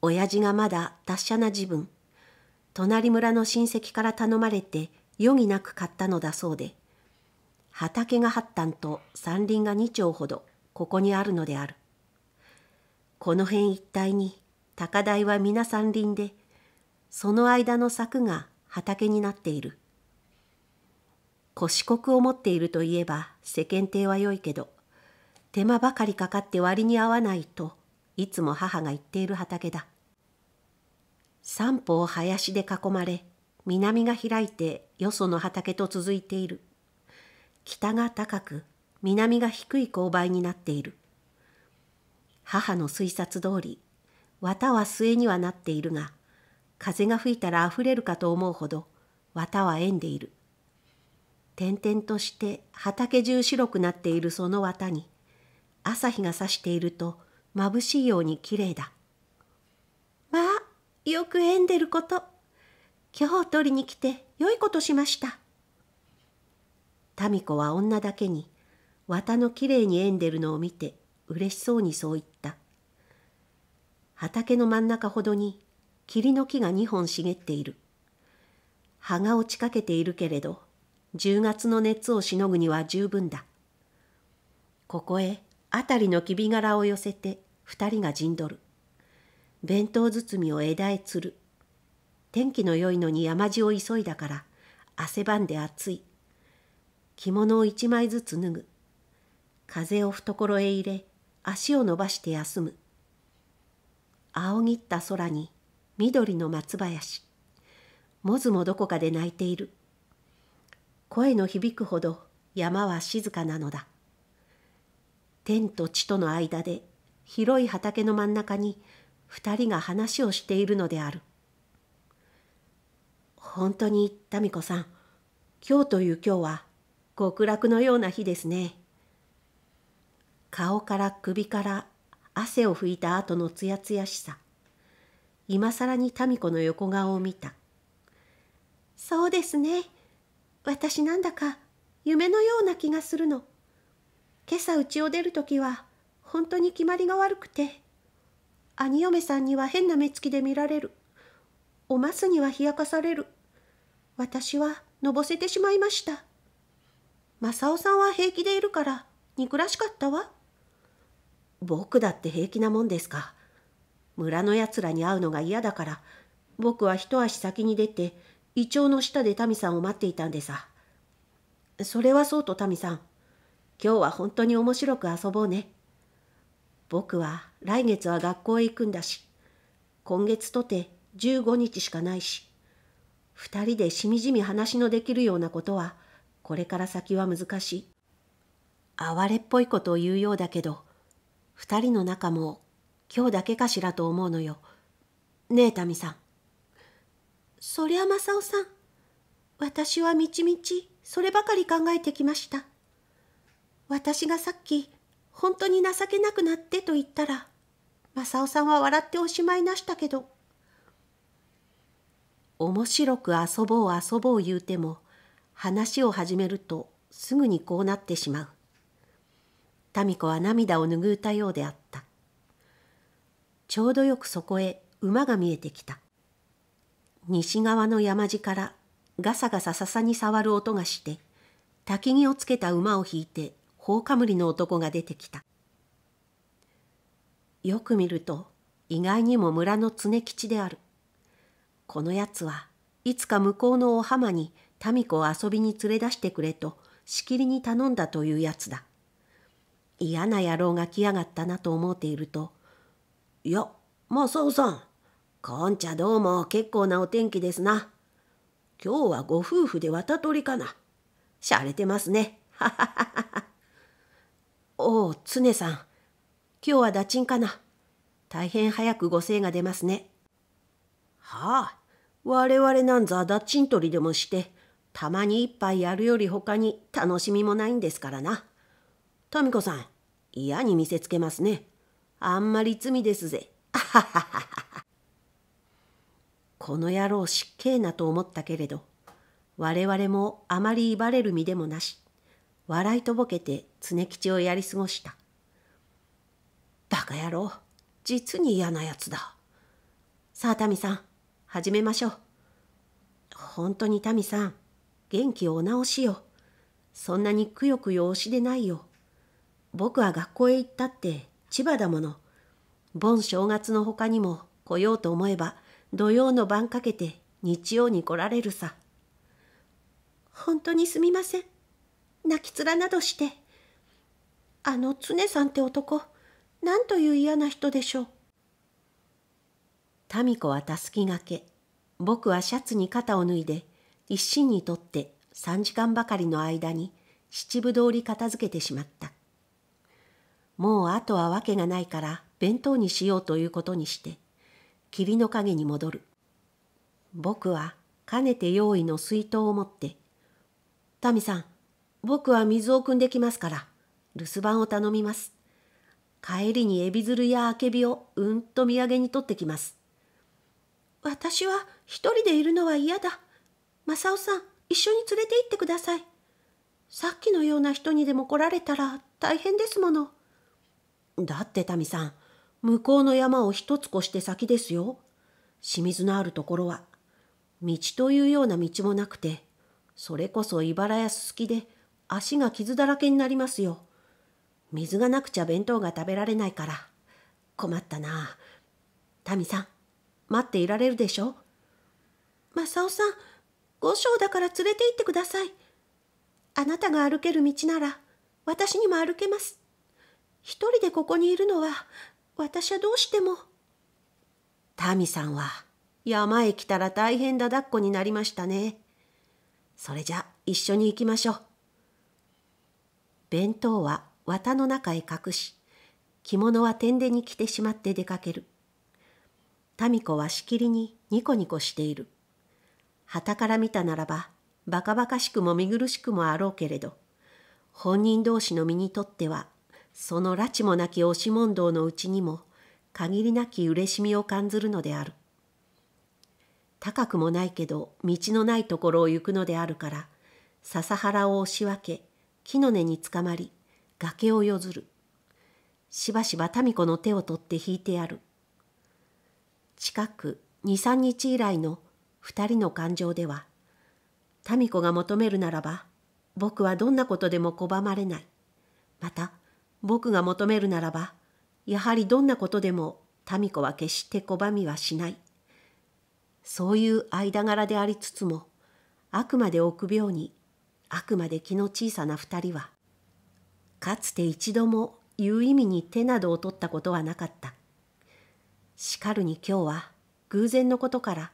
A: 親父がまだ達者な自分隣村の親戚から頼まれて余儀なく買ったのだそうで畑が八反と山林が2丁ほどここにあるのであるこの辺一帯に高台は皆山林でその間の柵が畑になっている。腰刻を持っているといえば世間体は良いけど、手間ばかりかかって割に合わないといつも母が言っている畑だ。三歩を林で囲まれ、南が開いてよその畑と続いている。北が高く、南が低い勾配になっている。母の推察通り、綿は末にはなっているが、風が吹いたら溢れるかと思うほど綿は縁でいる点々として畑中白くなっているその綿に朝日が差していると眩しいようにきれいだまあよく縁でること今日取りに来て良いことしました民子は女だけに綿のきれいに縁でるのを見てうれしそうにそう言った畑の真ん中ほどに霧の木が2本茂っている。葉が落ちかけているけれど、10月の熱をしのぐには十分だ。ここへ、辺りのきび殻を寄せて、二人が陣取る。弁当包みを枝へ吊る。天気の良いのに山地を急いだから、汗ばんで暑い。着物を一枚ずつ脱ぐ。風を懐へ入れ、足を伸ばして休む。仰ぎった空に緑の松林モズもどこかで泣いている声の響くほど山は静かなのだ天と地との間で広い畑の真ん中に二人が話をしているのである本当にタミコさん今日という今日は極楽のような日ですね顔から首から汗を拭いた後のつやつやしさ今更に民子の横顔を見た。そうですね。私なんだか夢のような気がするの。今朝家を出るときは本当に決まりが悪くて兄嫁さんには変な目つきで見られるおますには冷やかされる私はのぼせてしまいました正雄さんは平気でいるから憎らしかったわ僕だって平気なもんですか村のやつらに会うのが嫌だから僕は一足先に出てイチョウの下でタミさんを待っていたんでさそれはそうとタミさん今日は本当に面白く遊ぼうね僕は来月は学校へ行くんだし今月とて15日しかないし2人でしみじみ話のできるようなことはこれから先は難しい。哀れっぽいことを言うようだけど2人の仲も今日だけかしらと思うのよ。ねえ、民さん。そりゃ、マサオさん。私はみちみち、そればかり考えてきました。私がさっき、本当に情けなくなってと言ったら、マサオさんは笑っておしまいなしたけど。面白く遊ぼう遊ぼう言うても、話を始めるとすぐにこうなってしまう。民子は涙を拭うたようであった。ちょうどよくそこへ馬が見えてきた。西側の山地からガサガササに触る音がして、焚き木をつけた馬を引いて、放火りの男が出てきた。よく見ると、意外にも村の常吉である。このやつはいつか向こうのお浜に民子を遊びに連れ出してくれとしきりに頼んだというやつだ。嫌な野郎が来やがったなと思うていると、いや、マサオさん。こんちゃどうも結構なお天気ですな。今日はご夫婦で渡りかな。しゃれてますね。はははは。おお、ねさん。今日はダチンかな。大変早くご精が出ますね。はあ、我々なんざチン取りでもして、たまに一杯やるより他に楽しみもないんですからな。みこさん、嫌に見せつけますね。あんまり罪ですぜ。この野郎失敬なと思ったけれど、我々もあまり威張れる身でもなし、笑いとぼけて常吉をやり過ごした。バカ野郎、実に嫌なやつだ。さあ、民さん、始めましょう。本当に民さん、元気をお直しよ。そんなにくよくよ推しでないよ。僕は学校へ行ったって千葉だもの。盆正月の他にも来ようと思えば土曜の晩かけて日曜に来られるさ。本当にすみません。泣き面などして。あの常さんって男、なんという嫌な人でしょう。民子はたすきがけ、僕はシャツに肩を脱いで、一心にとって3時間ばかりの間に七分通り片付けてしまった。もうあとはわけがないから弁当にしようということにして霧の影に戻る僕はかねて用意の水筒を持って「民さん僕は水を汲んできますから留守番を頼みます」帰りにエビルやあけびをうんと土産に取ってきます。私は一人でいるのは嫌だ。正雄さん、一緒に連れて行ってください。さっきのような人にでも来られたら大変ですもの。だって民さん、向こうの山を一つ越して先ですよ。清水のあるところは、道というような道もなくて、それこそ茨やすすきで足が傷だらけになりますよ。水がなくちゃ弁当が食べられないから。困ったな。民さん、待っていられるでしょ正雄さん、五章だから連れて行ってください。あなたが歩ける道なら、私にも歩けます。一人でここにいるのは私はどうしても。タミさんは山へ来たら大変だだっこになりましたね。それじゃ一緒に行きましょう。弁当は綿の中へ隠し、着物は天でに着てしまって出かける。民子はしきりにニコニコしている。はたから見たならば、バカバカしくも見苦しくもあろうけれど、本人同士の身にとってはその拉致もなき押し問答のうちにも限りなき嬉しみを感ずるのである高くもないけど道のないところを行くのであるから笹原を押し分け木の根につかまり崖をよずるしばしば民子の手を取って引いてやる近く二三日以来の二人の感情では民子が求めるならば僕はどんなことでも拒まれないまた僕が求めるならば、やはりどんなことでも民子は決して拒みはしない。そういう間柄でありつつも、あくまで臆病に、あくまで気の小さな二人は、かつて一度も言う意味に手などを取ったことはなかった。しかるに今日は偶然のことから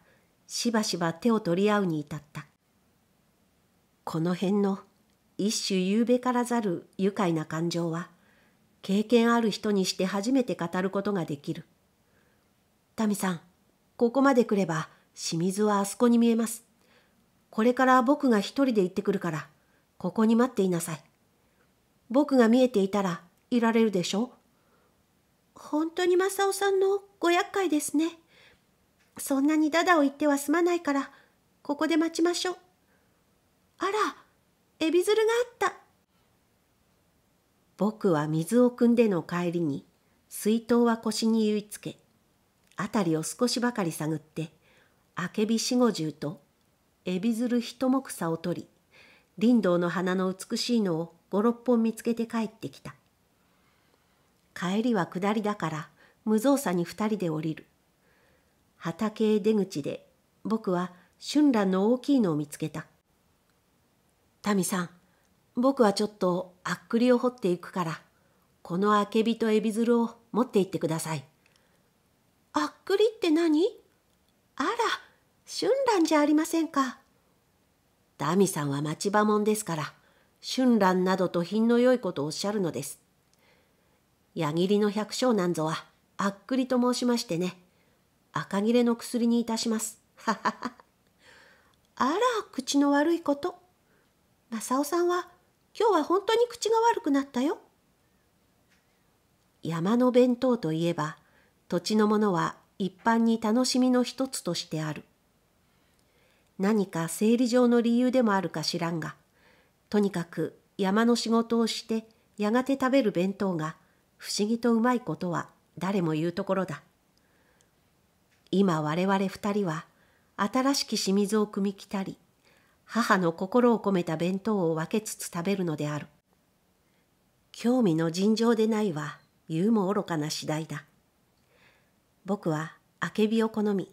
A: しばしば手を取り合うに至った。この辺の一種夕べからざる愉快な感情は、経験ある人にして初めて語ることができる。タミさん、ここまで来れば清水はあそこに見えます。これから僕が一人で行ってくるから、ここに待っていなさい。僕が見えていたらいられるでしょ本当に正雄さんのご厄介ですね。そんなにダダを言ってはすまないから、ここで待ちましょう。あら、エビズルがあった。僕は水を汲んでの帰りに水筒は腰に結いつけ辺りを少しばかり探ってあけび四五十とエビずる一目さを取り林道の花の美しいのを五六本見つけて帰ってきた帰りは下りだから無造作に二人で降りる畑へ出口で僕は春蘭の大きいのを見つけた「民さん僕はちょっとあっくりを掘っていくから、このあけびとエビズルを持って行ってください。あっくりって何あら、春蘭じゃありませんか。ダミさんは町場もんですから、春蘭などと品の良いことをおっしゃるのです。矢切の百姓なんぞは、あっくりと申しましてね、赤切れの薬にいたします。ははは。あら、口の悪いこと。正雄さんは今日は本当に口が悪くなったよ。山の弁当といえば土地のものは一般に楽しみの一つとしてある。何か生理上の理由でもあるか知らんが、とにかく山の仕事をしてやがて食べる弁当が不思議とうまいことは誰も言うところだ。今我々二人は新しき清水を汲み来たり、母の心を込めた弁当を分けつつ食べるのである。興味の尋常でないは言うも愚かな次第だ。僕はあけびを好み、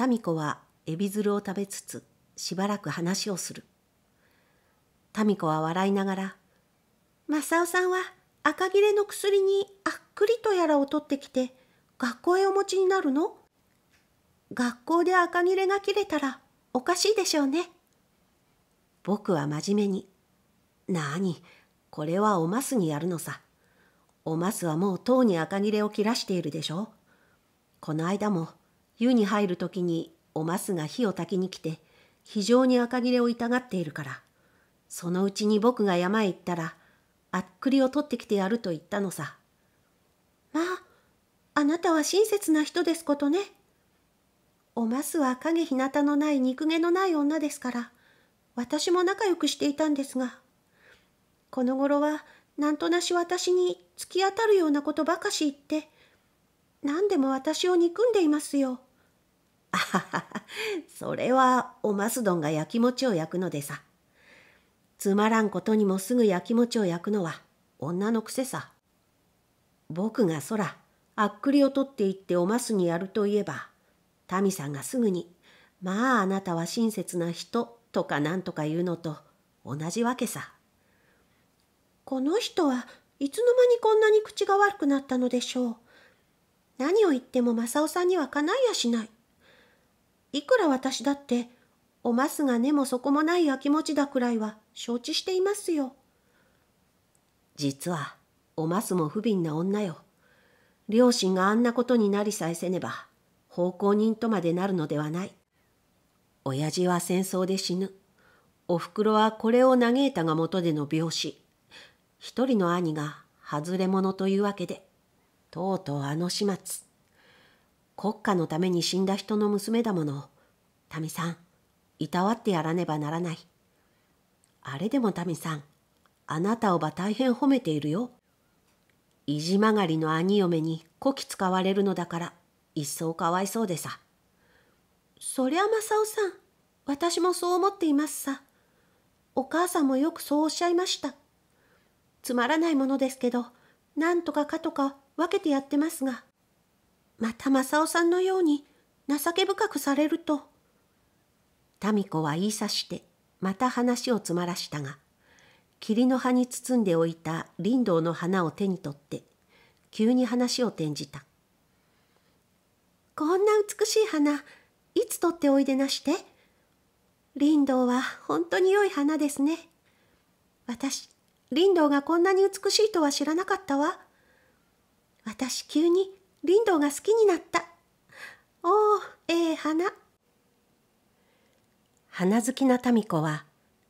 A: 民子はエビるを食べつつしばらく話をする。民子は笑いながら、さおさんは赤切れの薬にあっくりとやらを取ってきて学校へお持ちになるの学校で赤切れが切れたらおかしいでしょうね。僕は真面目に。なあに、これはおますにやるのさ。おますはもうとうに赤切れを切らしているでしょ。この間も、湯に入るときにおますが火を焚きに来て、非常に赤切れを痛がっているから、そのうちに僕が山へ行ったら、あっくりを取ってきてやると言ったのさ。まあ、あなたは親切な人ですことね。おますは影ひなたのない肉毛のない女ですから、私も仲良くしていたんですが、この頃は何となし私に突き当たるようなことばかし言って、何でも私を憎んでいますよ。あはは、それはおますどんが焼き餅を焼くのでさ。つまらんことにもすぐ焼き餅を焼くのは女の癖さ。僕がそら、あっくりを取っていっておますにやるといえば、民さんがすぐに、まああなたは親切な人とかなんとか言うのと同じわけさ。この人はいつの間にこんなに口が悪くなったのでしょう。何を言っても正雄さんにはかないやしない。いくら私だって、おますが根も底もないやきもちだくらいは承知していますよ。実は、おますも不憫な女よ。両親があんなことになりさえせねば、奉公人とまでなるのではない。親父は戦争で死ぬ。おふくろはこれを嘆いたが元での病死。一人の兄が外れ者というわけで、とうとうあの始末。国家のために死んだ人の娘だもの。民さん、いたわってやらねばならない。あれでも民さん、あなたをば大変褒めているよ。意地曲がりの兄嫁にこき使われるのだから、一層かわいそうでさ。そりゃ正雄さん、私もそう思っていますさ。お母さんもよくそうおっしゃいました。つまらないものですけど、なんとかかとか分けてやってますが、また正オさんのように情け深くされると。民子は言いさして、また話を詰まらしたが、霧の葉に包んでおいた林道の花を手に取って、急に話を転じた。こんな美しい花、いつ取っておいでなして。林道は本当に良い花ですね。私、林道がこんなに美しいとは知らなかったわ。私、急に林道が好きになった。おお、ええー、花。花好きな民子は、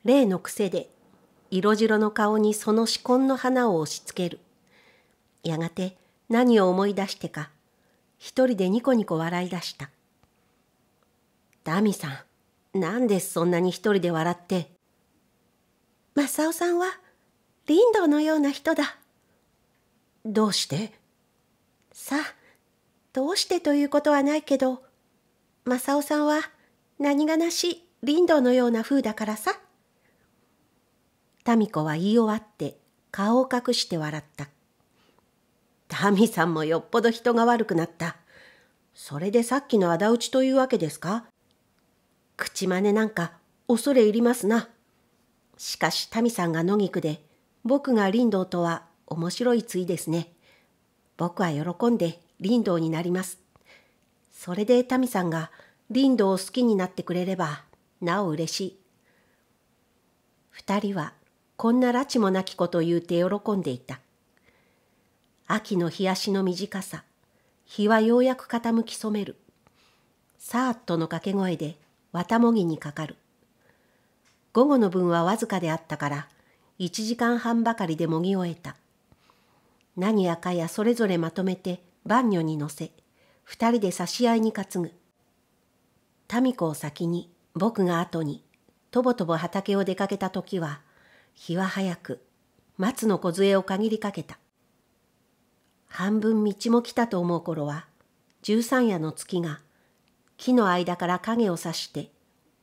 A: 例の癖で、色白の顔にその紫根の花を押し付ける。やがて何を思い出してか、一人でニコニコ笑い出した。ダミさん、なんでそんなに一人で笑って。マサオさんは、リンドウのような人だ。どうしてさあ、どうしてということはないけど、マサオさんは、何がなしリンドウのような風だからさ。タミコは言い終わって顔を隠して笑った。タミさんもよっぽど人が悪くなった。それでさっきの仇討ちというわけですか口真似なんか恐れ入りますな。しかし民さんが野菊で、僕が林道とは面白いついですね。僕は喜んで林道になります。それで民さんが林道を好きになってくれれば、なお嬉しい。二人はこんな拉致もなきこと言うて喜んでいた。秋の日足の短さ、日はようやく傾き染める。さーっとの掛け声で綿もぎにかかる。午後の分はわずかであったから、一時間半ばかりでもぎ終えた。何やかやそれぞれまとめて万女に乗せ、二人で差し合いに担ぐ。民子を先に、僕が後に、とぼとぼ畑を出かけた時は、日は早く、松の梢を限りかけた。半分道も来たと思う頃は、十三夜の月が木の間から影を差して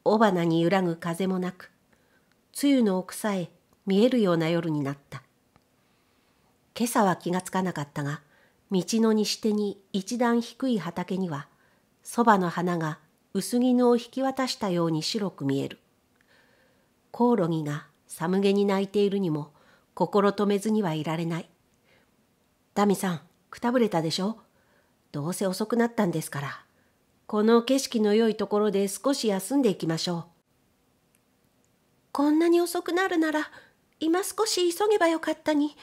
A: 雄花に揺らぐ風もなく露の奥さえ見えるような夜になった今朝は気がつかなかったが道の西手に一段低い畑にはそばの花が薄絹を引き渡したように白く見えるコオロギが寒げに泣いているにも心止めずにはいられない。ダミさん、くたぶれたでしょどうせ遅くなったんですから。この景色の良いところで少し休んでいきましょう。こんなに遅くなるなら、今少し急げばよかったに。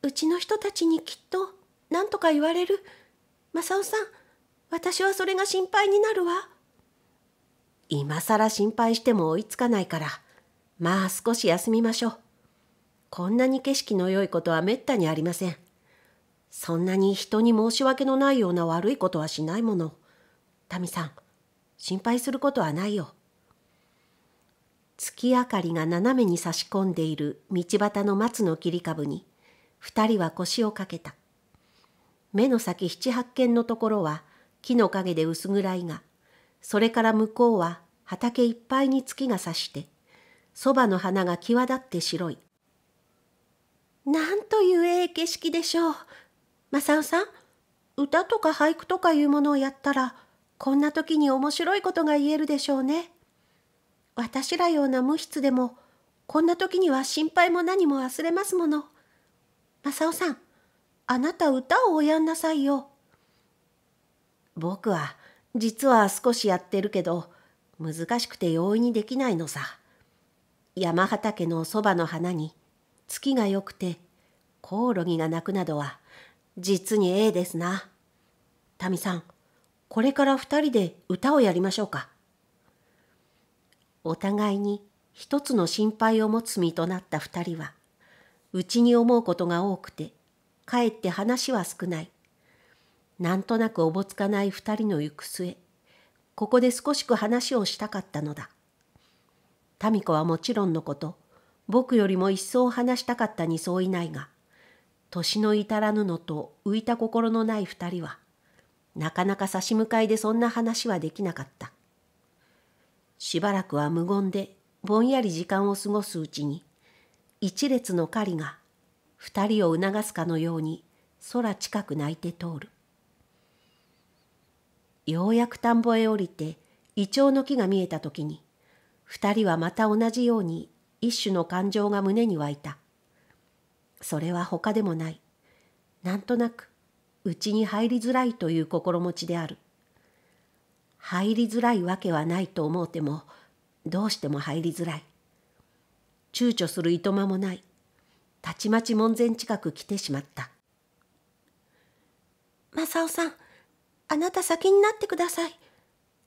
A: うちの人たちにきっと、何とか言われる。サオさん、私はそれが心配になるわ。今更心配しても追いつかないから、まあ少し休みましょう。こんなに景色の良いことはめったにありません。そんなに人に申し訳のないような悪いことはしないもの。タミさん心配することはないよ月明かりが斜めに差し込んでいる道端の松の切り株に二人は腰をかけた目の先七八軒のところは木の陰で薄暗いがそれから向こうは畑いっぱいに月が差してそばの花が際立って白いなんというええ景色でしょう正雄さん歌とか俳句とかいうものをやったらこんな時に面白いことが言えるでしょうね。私らような無筆でも、こんな時には心配も何も忘れますもの。正雄さん、あなた歌をおやんなさいよ。僕は、実は少しやってるけど、難しくて容易にできないのさ。山畑のそばの花に、月が良くて、コオロギが鳴くなどは、実にええですな。ミさん、これから二人で歌をやりましょうか。お互いに一つの心配を持つ身となった二人は、うちに思うことが多くて、かえって話は少ない。なんとなくおぼつかない二人の行く末、ここで少しく話をしたかったのだ。民子はもちろんのこと、僕よりも一層話したかったに相違ないが、年の至らぬのと浮いた心のない二人は、なかなか差し向かいでそんな話はできなかった。しばらくは無言でぼんやり時間を過ごすうちに、一列の狩りが二人を促すかのように空近く泣いて通る。ようやく田んぼへ降りてイチョウの木が見えた時に、二人はまた同じように一種の感情が胸に湧いた。それは他でもない。なんとなくちに入りづらいという心持ちである。入りづらいわけはないと思うても、どうしても入りづらい。躊躇するいとまもない。たちまち門前近く来てしまった。正雄さん、あなた先になってください。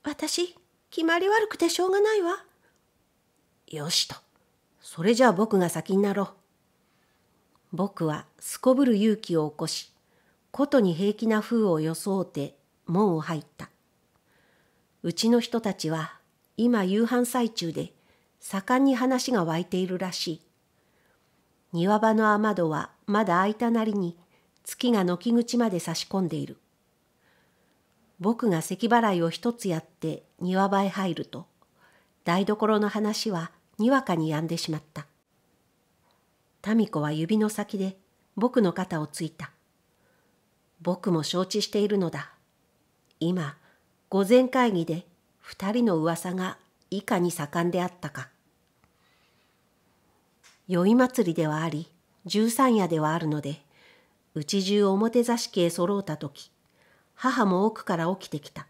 A: 私、決まり悪くてしょうがないわ。よしと。それじゃあ僕が先になろう。僕はすこぶる勇気を起こし、ことに平気な風を装うて門を入った。うちの人たちは今夕飯最中で盛んに話が湧いているらしい。庭場の雨戸はまだ開いたなりに月が軒口まで差し込んでいる。僕が咳払いを一つやって庭場へ入ると台所の話はにわかに止んでしまった。民子は指の先で僕の肩をついた。僕も承知しているのだ。今、御前会議で二人の噂がいかに盛んであったか。宵祭りではあり、十三夜ではあるので、うち中表座敷へ揃うた時、母も奥から起きてきた。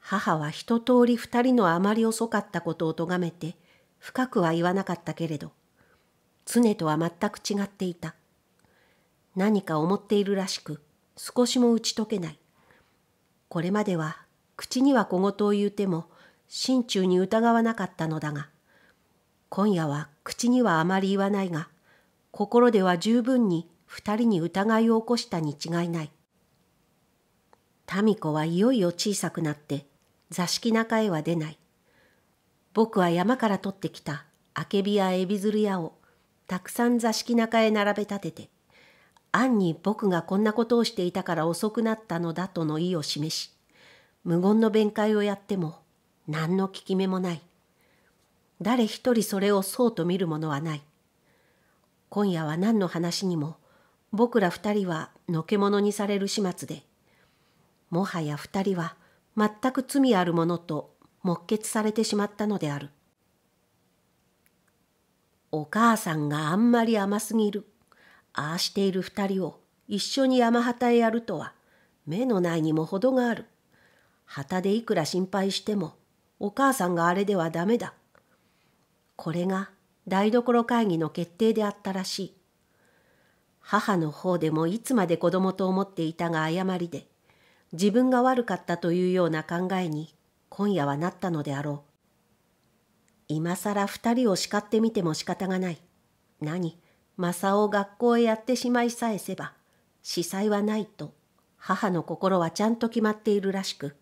A: 母は一通り二人のあまり遅かったことを咎めて、深くは言わなかったけれど、常とは全く違っていた。何か思っているらしく少しも打ち解けない。これまでは口には小言を言うても心中に疑わなかったのだが今夜は口にはあまり言わないが心では十分に二人に疑いを起こしたに違いない。民子はいよいよ小さくなって座敷中へは出ない。僕は山から取ってきたあけびやエビズル屋をたくさん座敷中へ並べ立てて暗に僕がこんなことをしていたから遅くなったのだとの意を示し、無言の弁解をやっても何の効き目もない。誰一人それをそうと見るものはない。今夜は何の話にも僕ら二人はのけ者にされる始末で、もはや二人は全く罪あるものと目決されてしまったのである。お母さんがあんまり甘すぎるああしている二人を一緒に山旗へやるとは目のないにも程がある。旗でいくら心配してもお母さんがあれではダメだ。これが台所会議の決定であったらしい。母の方でもいつまで子供と思っていたが誤りで自分が悪かったというような考えに今夜はなったのであろう。今さら二人を叱ってみても仕方がない。何正を学校へやってしまいさえせば、司祭はないと、母の心はちゃんと決まっているらしく、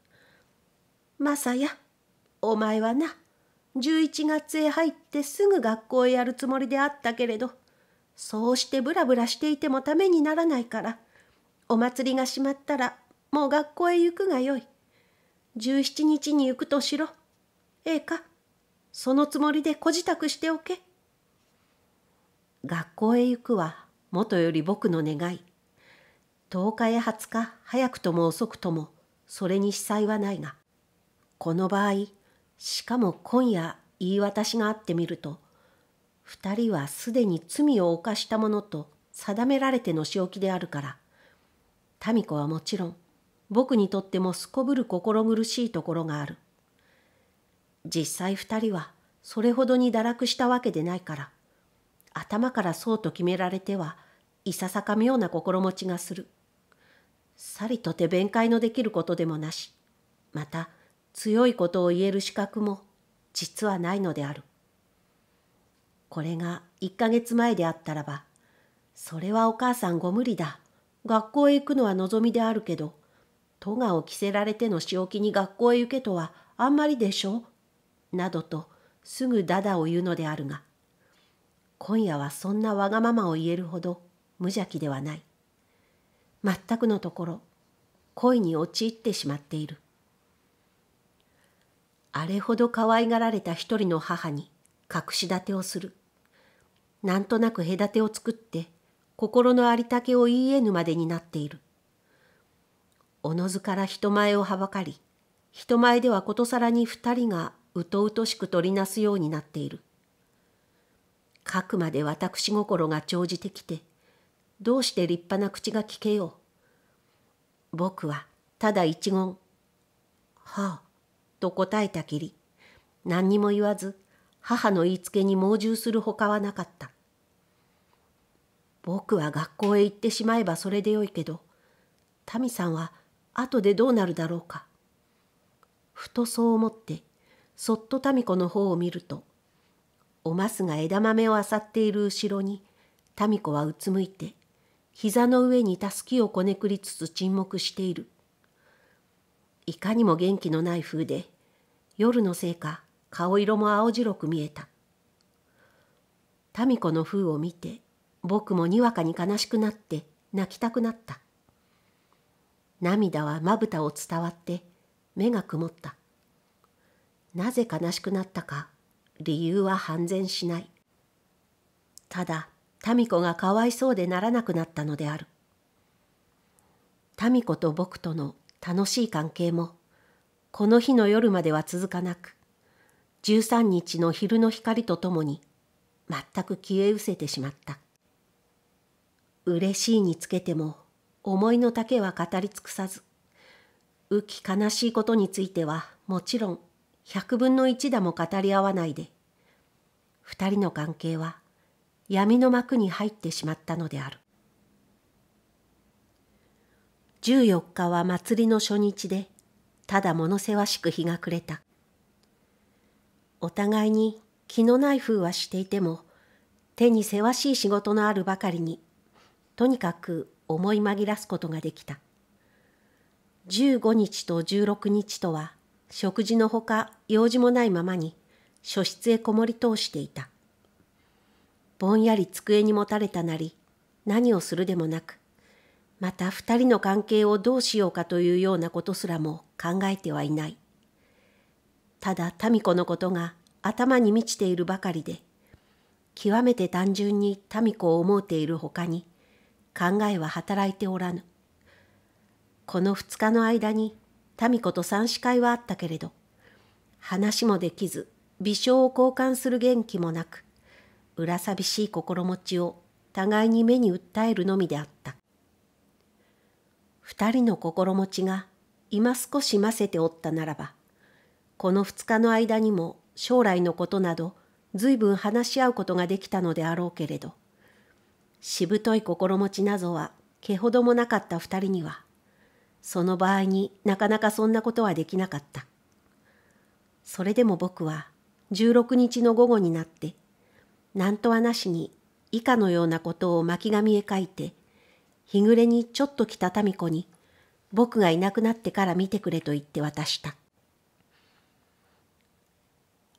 A: 正や、お前はな、11月へ入ってすぐ学校へやるつもりであったけれど、そうしてブラブラしていてもためにならないから、お祭りがしまったらもう学校へ行くがよい。17日に行くとしろ。ええか、そのつもりで小支度しておけ。学校へ行くはもとより僕の願い。10日や20日早くとも遅くともそれに死災はないが、この場合、しかも今夜言い渡しがあってみると、2人はすでに罪を犯したものと定められての仕置きであるから、民子はもちろん僕にとってもすこぶる心苦しいところがある。実際2人はそれほどに堕落したわけでないから、頭からそうと決められてはいささか妙な心持ちがする。さりとて弁解のできることでもなし、また強いことを言える資格も実はないのである。これが1ヶ月前であったらば、それはお母さんご無理だ。学校へ行くのは望みであるけど、戸ガを着せられての仕置きに学校へ行けとはあんまりでしょう。などとすぐダダを言うのであるが、今夜はそんなわがままを言えるほど無邪気ではない。全くのところ、恋に陥ってしまっている。あれほど可愛がられた一人の母に隠し立てをする。なんとなく隔てを作って、心のありたけを言い得ぬまでになっている。おのずから人前をはばかり、人前ではことさらに二人がうとうとしく取りなすようになっている。かくまで私心が長じてきてどうして立派な口が聞けよう僕はただ一言「はあ」と答えたきり何にも言わず母の言いつけに盲従するほかはなかった僕は学校へ行ってしまえばそれでよいけど民さんは後でどうなるだろうかふとそう思ってそっと民子の方を見るとおますが枝豆をあさっている後ろに民子はうつむいて膝の上にたすきをこねくりつつ沈黙しているいかにも元気のない風で夜のせいか顔色も青白く見えた民子の風を見て僕もにわかに悲しくなって泣きたくなった涙はまぶたを伝わって目が曇ったなぜ悲しくなったか理由は判然しない。ただ、民子がかわいそうでならなくなったのである。民子と僕との楽しい関係も、この日の夜までは続かなく、13日の昼の光とともに、全く消え失せてしまった。嬉しいにつけても、思いの丈は語り尽くさず、浮き悲しいことについては、もちろん百分の一だも語り合わないで、二人の関係は闇の幕に入ってしまったのである。十四日は祭りの初日で、ただ物せわしく日が暮れた。お互いに気のない風はしていても、手にせわしい仕事のあるばかりに、とにかく思い紛らすことができた。十五日と十六日とは食事のほか用事もないままに書室へこもり通していた。ぼんやり机にもたれたなり何をするでもなくまた二人の関係をどうしようかというようなことすらも考えてはいない。ただ民子のことが頭に満ちているばかりで極めて単純に民子を思うているほかに考えは働いておらぬ。この二日の間に民子と三司会はあったけれど話もできず微笑を交換する元気もなく裏寂しい心持ちを互いに目に訴えるのみであった二人の心持ちが今少しませておったならばこの二日の間にも将来のことなど随分話し合うことができたのであろうけれどしぶとい心持ちなぞは毛ほどもなかった二人にはその場合になかなかそんなことはできなかった。それでも僕は16日の午後になって、なんとはなしに以下のようなことを巻紙へ書いて、日暮れにちょっと来た民子に、僕がいなくなってから見てくれと言って渡した。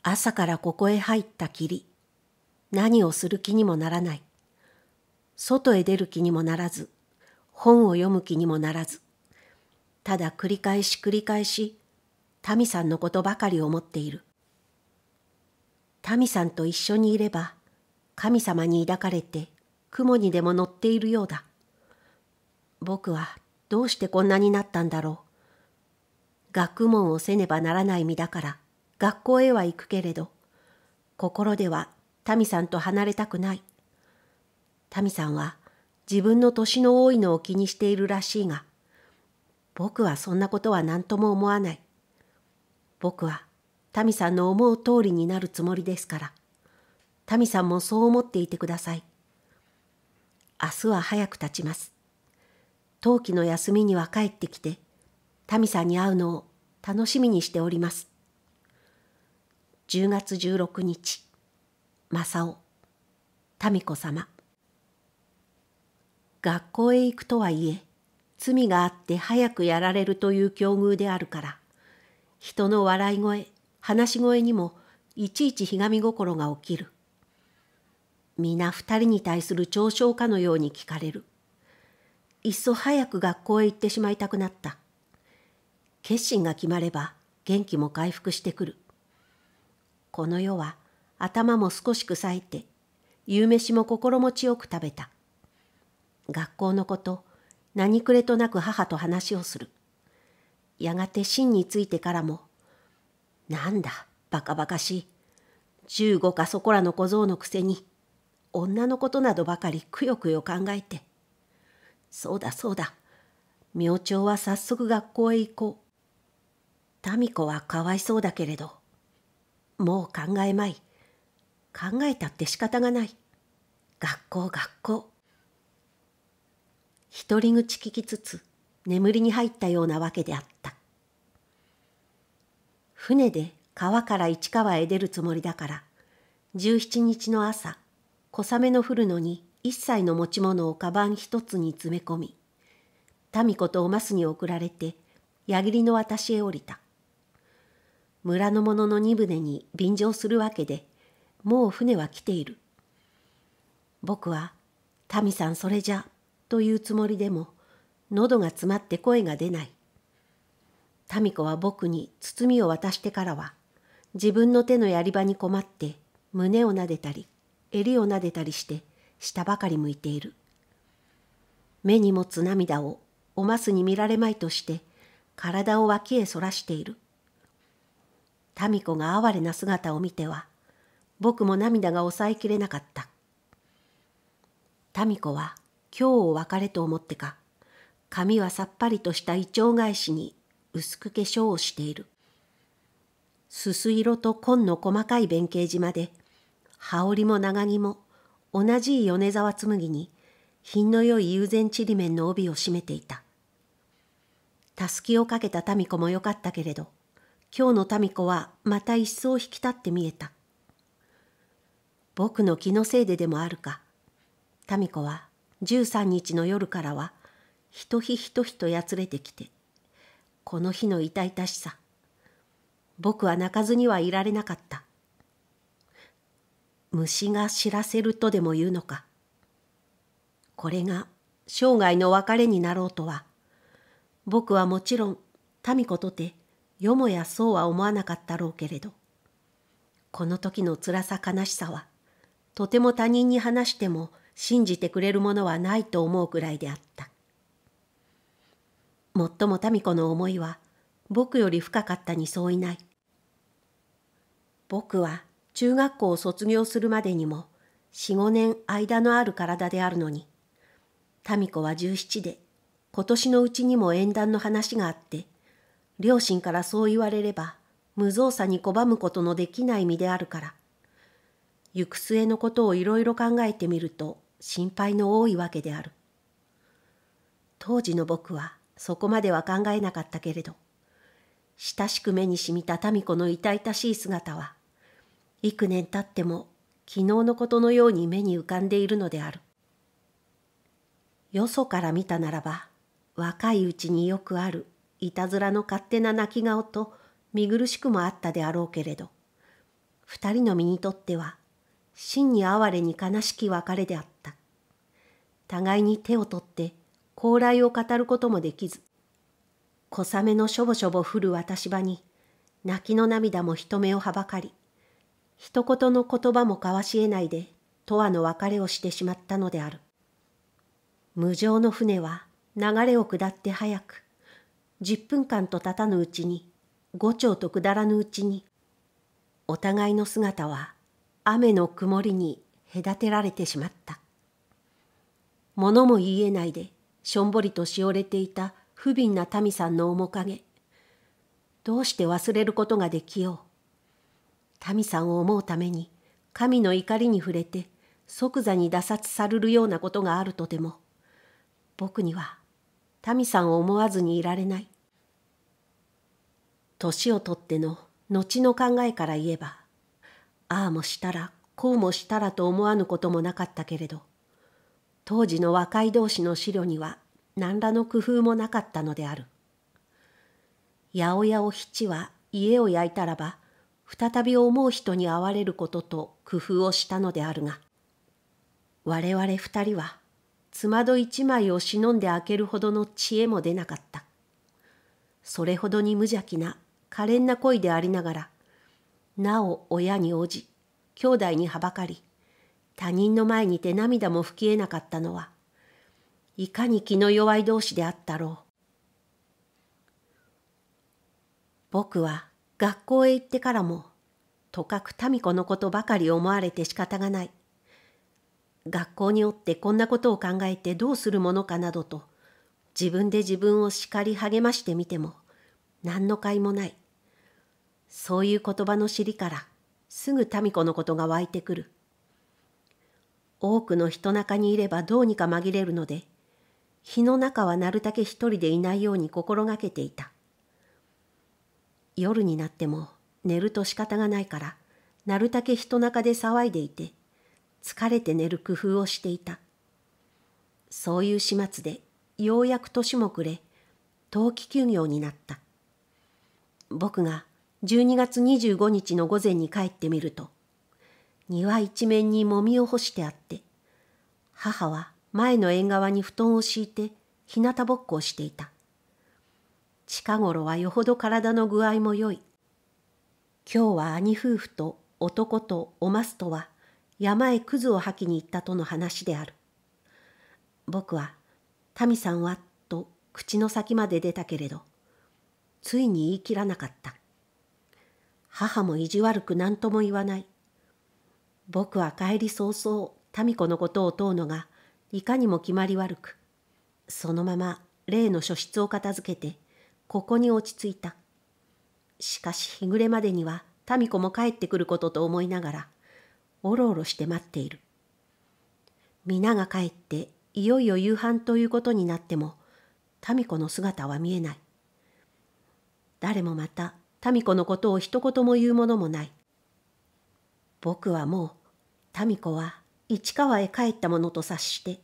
A: 朝からここへ入ったきり、何をする気にもならない。外へ出る気にもならず、本を読む気にもならず、ただ繰り返し繰り返し、タミさんのことばかり思っている。タミさんと一緒にいれば、神様に抱かれて雲にでも乗っているようだ。僕はどうしてこんなになったんだろう。学問をせねばならない身だから学校へは行くけれど、心ではタミさんと離れたくない。タミさんは自分の年の多いのを気にしているらしいが、僕はそんなことは何とも思わない。僕は、民さんの思う通りになるつもりですから、民さんもそう思っていてください。明日は早く立ちます。冬季の休みには帰ってきて、民さんに会うのを楽しみにしております。10月16日、正雄、民子様。学校へ行くとはいえ、罪があって早くやられるという境遇であるから、人の笑い声、話し声にもいちいちひがみ心が起きる。皆二人に対する嘲笑かのように聞かれる。いっそ早く学校へ行ってしまいたくなった。決心が決まれば元気も回復してくる。この世は頭も少しくさいて、夕飯も心持ちよく食べた。学校のこと、何くれとなく母と話をする。やがて真についてからも、なんだ、バカバカしい。十五かそこらの小僧のくせに、女のことなどばかりくよくよ考えて。そうだそうだ、明朝は早速学校へ行こう。民子はかわいそうだけれど、もう考えまい。考えたって仕方がない。学校学校。独り口聞きつつ眠りに入ったようなわけであった船で川から市川へ出るつもりだから17日の朝小雨の降るのに一切の持ち物をかばん一つに詰め込み民子とおますに送られて矢切の私へ降りた村の者の荷船に便乗するわけでもう船は来ている僕は「民さんそれじゃというつもりでも喉が詰まって声が出ない。民子は僕に包みを渡してからは自分の手のやり場に困って胸を撫でたり襟を撫でたりして下ばかり向いている。目に持つ涙をおますに見られまいとして体を脇へそらしている。民子が哀れな姿を見ては僕も涙が抑えきれなかった。民子は今日お別れと思ってか髪はさっぱりとした胃腸返しに薄く化粧をしているすす色と紺の細かい弁慶島で羽織も長着も同じ米沢紬に品の良い友禅ちりめんの帯を締めていたたすきをかけた民子もよかったけれど今日の民子はまた一層引き立って見えた僕の気のせいででもあるか民子は13日の夜からは一日一日とやつれてきてこの日の痛々しさ僕は泣かずにはいられなかった虫が知らせるとでも言うのかこれが生涯の別れになろうとは僕はもちろん民子とてよもやそうは思わなかったろうけれどこの時の辛さ悲しさはとても他人に話しても信じてくれるものはないと思うくらいであった。もっとも民子の思いは僕より深かったにそういない。僕は中学校を卒業するまでにも四五年間のある体であるのに、民子は十七で今年のうちにも縁談の話があって、両親からそう言われれば無造作に拒むことのできない身であるから、行く末のことをいろいろ考えてみると心配の多いわけである。当時の僕はそこまでは考えなかったけれど、親しく目にしみた民子の痛々しい姿は、幾年経っても昨日のことのように目に浮かんでいるのである。よそから見たならば、若いうちによくあるいたずらの勝手な泣き顔と見苦しくもあったであろうけれど、二人の身にとっては、真に哀れに悲しき別れであった。互いに手を取って高麗を語ることもできず、小雨のしょぼしょぼ降る渡し場に、泣きの涙も人目をはばかり、一言の言葉も交わし得ないで、とわの別れをしてしまったのである。無情の船は流れを下って早く、10分間と立たぬうちに、五丁とくだらぬうちに、お互いの姿は雨の曇りに隔てられてしまった。物も言えないで、しょんぼりとしおれていた不憫な民さんの面影。どうして忘れることができよう。民さんを思うために、神の怒りに触れて、即座に打殺されるようなことがあるとでも、僕には、民さんを思わずにいられない。年をとっての後の考えから言えば、ああもしたら、こうもしたらと思わぬこともなかったけれど、当時の若い同士の資料には何らの工夫もなかったのである。八百屋を七は家を焼いたらば、再び思う人に会われることと工夫をしたのであるが、我々二人は、つまど一枚を忍んで開けるほどの知恵も出なかった。それほどに無邪気な、可憐な恋でありながら、なお親に応じ、兄弟にはばかり、他人の前にて涙も吹きえなかったのは、いかに気の弱い同士であったろう。僕は学校へ行ってからも、とかく民子のことばかり思われて仕方がない。学校におってこんなことを考えてどうするものかなどと、自分で自分を叱り励ましてみても、何の甲斐もない。そういう言葉の尻から、すぐ民子のことが湧いてくる。多くの人中にいればどうにか紛れるので、日の中はなるだけ一人でいないように心がけていた。夜になっても寝ると仕方がないから、なるだけ人中で騒いでいて、疲れて寝る工夫をしていた。そういう始末で、ようやく年も暮れ、冬季休業になった。僕が12月25日の午前に帰ってみると、庭一面にもみを干してあって、母は前の縁側に布団を敷いて、日向ぼっこをしていた。近頃はよほど体の具合も良い。今日は兄夫婦と男とおますとは山へくずを吐きに行ったとの話である。僕は、民さんはと口の先まで出たけれど、ついに言い切らなかった。母も意地悪く何とも言わない。僕は帰り早々、民子のことを問うのが、いかにも決まり悪く、そのまま例の書室を片付けて、ここに落ち着いた。しかし日暮れまでには、民子も帰ってくることと思いながら、おろおろして待っている。皆が帰って、いよいよ夕飯ということになっても、民子の姿は見えない。誰もまた、民子のことを一言も言うものもない。僕はもう民子は市川へ帰ったものと察して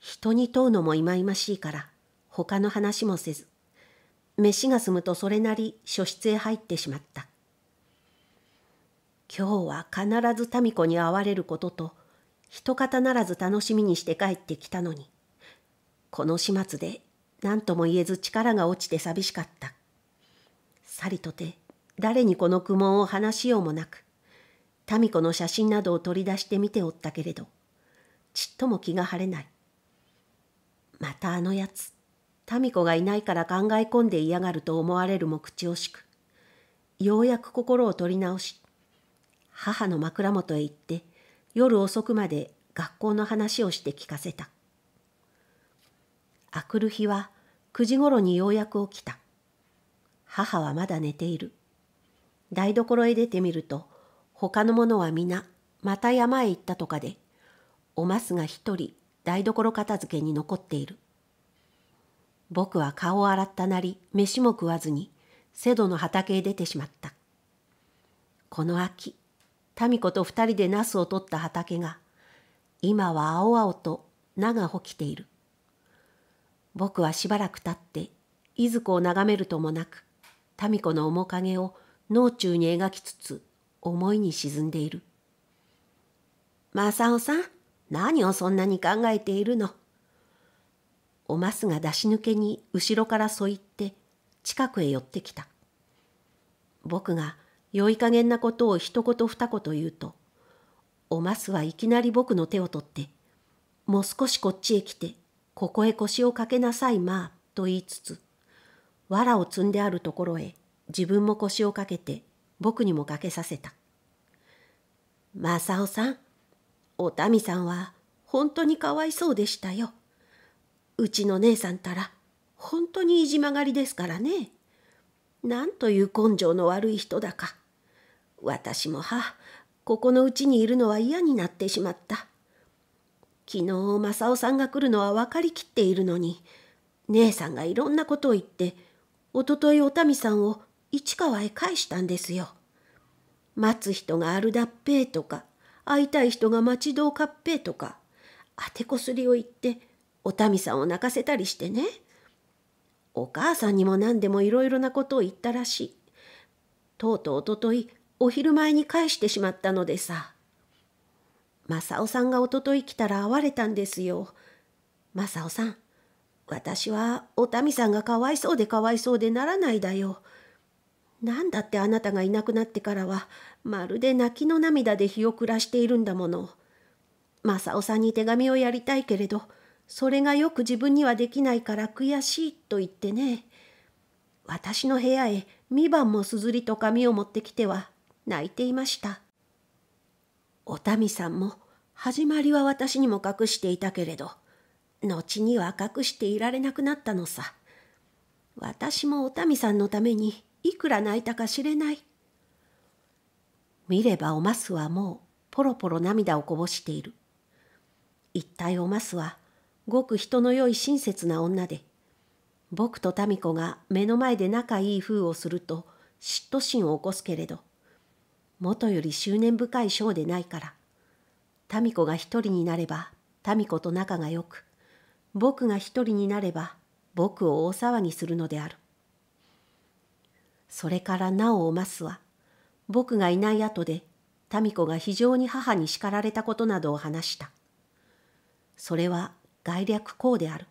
A: 人に問うのも忌々しいから他の話もせず飯が済むとそれなり書室へ入ってしまった今日は必ず民子に会われることと一方ならず楽しみにして帰ってきたのにこの始末で何とも言えず力が落ちて寂しかったさりとて誰にこの苦悶を話しようもなく民子の写真などを取り出して見ておったけれどちっとも気が晴れないまたあのやつ民子がいないから考え込んで嫌がると思われるも口惜しくようやく心を取り直し母の枕元へ行って夜遅くまで学校の話をして聞かせたあくる日は9時ごろにようやく起きた母はまだ寝ている台所へ出てみると他の者は皆、また山へ行ったとかで、おますが一人、台所片付けに残っている。僕は顔を洗ったなり、飯も食わずに、瀬戸の畑へ出てしまった。この秋、民子と二人でナスを取った畑が、今は青々と菜が起きている。僕はしばらく経って、いずこを眺めるともなく、民子の面影を脳中に描きつつ、思いに沈んでいる。正雄さん、何をそんなに考えているの。おますが出し抜けに後ろからそいって近くへ寄ってきた。僕が良い加減なことを一言二言言うと、おますはいきなり僕の手を取って、もう少しこっちへ来て、ここへ腰をかけなさいまあ、と言いつつ、藁を積んであるところへ自分も腰をかけて僕にもかけさせた。正雄さん、おたみさんは本当にかわいそうでしたよ。うちの姉さんたら本当にいじまがりですからね。なんという根性の悪い人だか。私もは、ここのうちにいるのは嫌になってしまった。昨日正雄さんが来るのは分かりきっているのに、姉さんがいろんなことを言って、おとといおたみさんを市川へ返したんですよ。待つ人があるだっぺとか、会いたい人が待ち遠かっぺとか、当てこすりを言って、おたみさんを泣かせたりしてね。お母さんにも何でもいろいろなことを言ったらしい。とうとうおととい、お昼前に返してしまったのでさ。正雄さんがおととい来たら会われたんですよ。正雄さん、私はおたみさんがかわいそうでかわいそうでならないだよ。何だってあなたがいなくなってからはまるで泣きの涙で日を暮らしているんだもの。サオさんに手紙をやりたいけれどそれがよく自分にはできないから悔しいと言ってね私の部屋へ2番もすずりと紙を持ってきては泣いていましたおたみさんも始まりは私にも隠していたけれど後には隠していられなくなったのさ私もおたみさんのためにいくら泣いたか知れない。見ればおますはもうポロポロ涙をこぼしている。一体おますはごく人のよい親切な女で、僕と民子が目の前で仲いい風をすると嫉妬心を起こすけれど、元より執念深い性でないから、民子が一人になれば民子と仲が良く、僕が一人になれば僕を大騒ぎするのである。それからなおおますは、僕がいない後で、民子が非常に母に叱られたことなどを話した。それは概略こうである。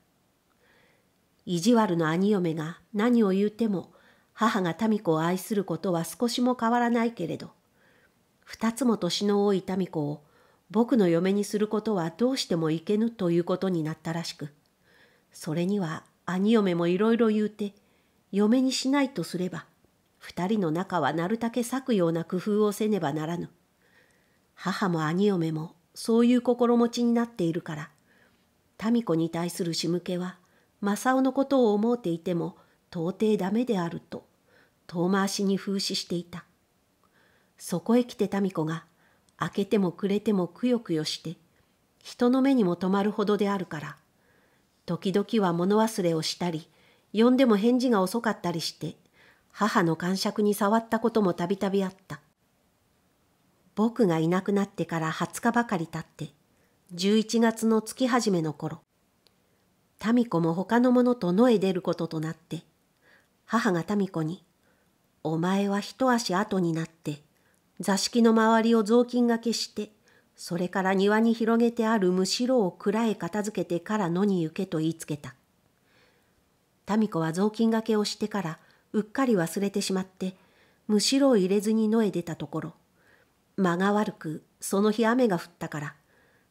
A: 意地悪の兄嫁が何を言うても、母が民子を愛することは少しも変わらないけれど、二つも年の多い民子を僕の嫁にすることはどうしてもいけぬということになったらしく、それには兄嫁もいろいろ言うて、嫁にしないとすれば、二人の仲はなるたけ裂くような工夫をせねばならぬ。母も兄嫁もそういう心持ちになっているから、民子に対する仕向けは、正雄のことを思うていても、到底ダメであると、遠回しに風刺していた。そこへ来て民子が、開けてもくれてもくよくよして、人の目にも止まるほどであるから、時々は物忘れをしたり、呼んでも返事が遅かったりして母の感触に触ったこともたびたびあった。僕がいなくなってから20日ばかり経って、11月の月始めの頃、タミ子も他の者と野へ出ることとなって、母がタミ子に、お前は一足後になって、座敷の周りを雑巾がけして、それから庭に広げてあるむしろを蔵へ片付けてから野に行けと言いつけた。タミ子は雑巾がけをしてからうっかり忘れてしまってむしろ入れずに野へ出たところ間が悪くその日雨が降ったから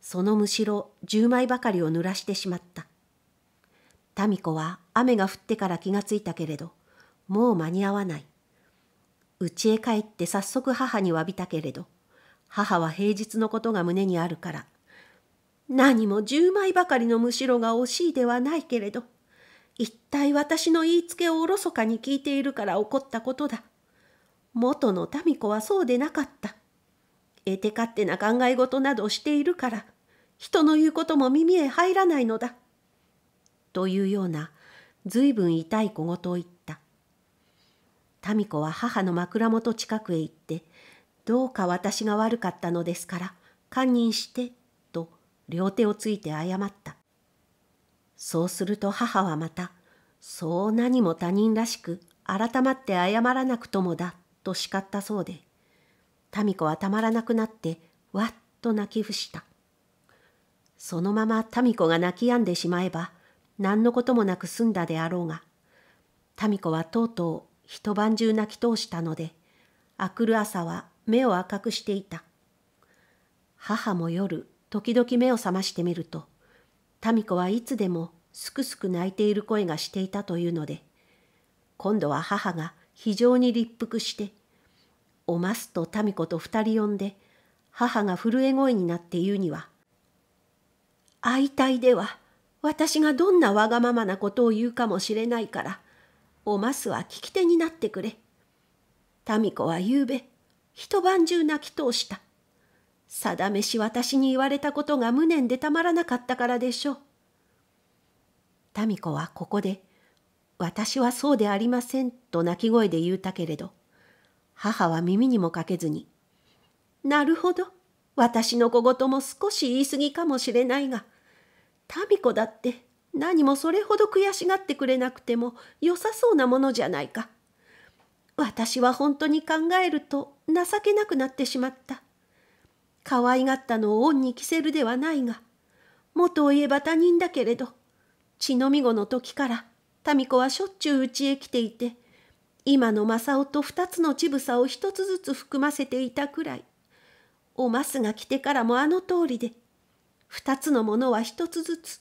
A: そのむしろ10枚ばかりを濡らしてしまった民子は雨が降ってから気がついたけれどもう間に合わない家へ帰って早速母に詫びたけれど母は平日のことが胸にあるから何も10枚ばかりのむしろが惜しいではないけれど一体私の言いつけをおろそかに聞いているから怒ったことだ。元の民子はそうでなかった。得て勝手な考え事などしているから、人の言うことも耳へ入らないのだ。というような、随分痛い小言を言った。民子は母の枕元近くへ行って、どうか私が悪かったのですから、堪忍して、と両手をついて謝った。そうすると母はまた、そう何も他人らしく、改まって謝らなくともだ、と叱ったそうで、民子はたまらなくなって、わっと泣き伏した。そのまま民子が泣き止んでしまえば、何のこともなく済んだであろうが、民子はとうとう一晩中泣き通したので、あくる朝は目を赤くしていた。母も夜、時々目を覚ましてみると、民子はいつでもすくすく泣いている声がしていたというので、今度は母が非常に立腹して、おますと民子と二人呼んで、母が震え声になって言うには、会いたいでは、私がどんなわがままなことを言うかもしれないから、おますは聞き手になってくれ。民子はゆうべ、一晩中泣き通した。さだめし私に言われたことが無念でたまらなかったからでしょう。民子はここで、私はそうでありませんと泣き声で言うたけれど、母は耳にもかけずに、なるほど、私の小言も少し言い過ぎかもしれないが、民子だって何もそれほど悔しがってくれなくても良さそうなものじゃないか。私は本当に考えると情けなくなってしまった。可愛がったのを恩に着せるではないが、元を言えば他人だけれど、血のみ子の時から、民子はしょっちゅう家へ来ていて、今の正夫と二つの乳房を一つずつ含ませていたくらい、おますが来てからもあの通りで、二つのものは一つずつ、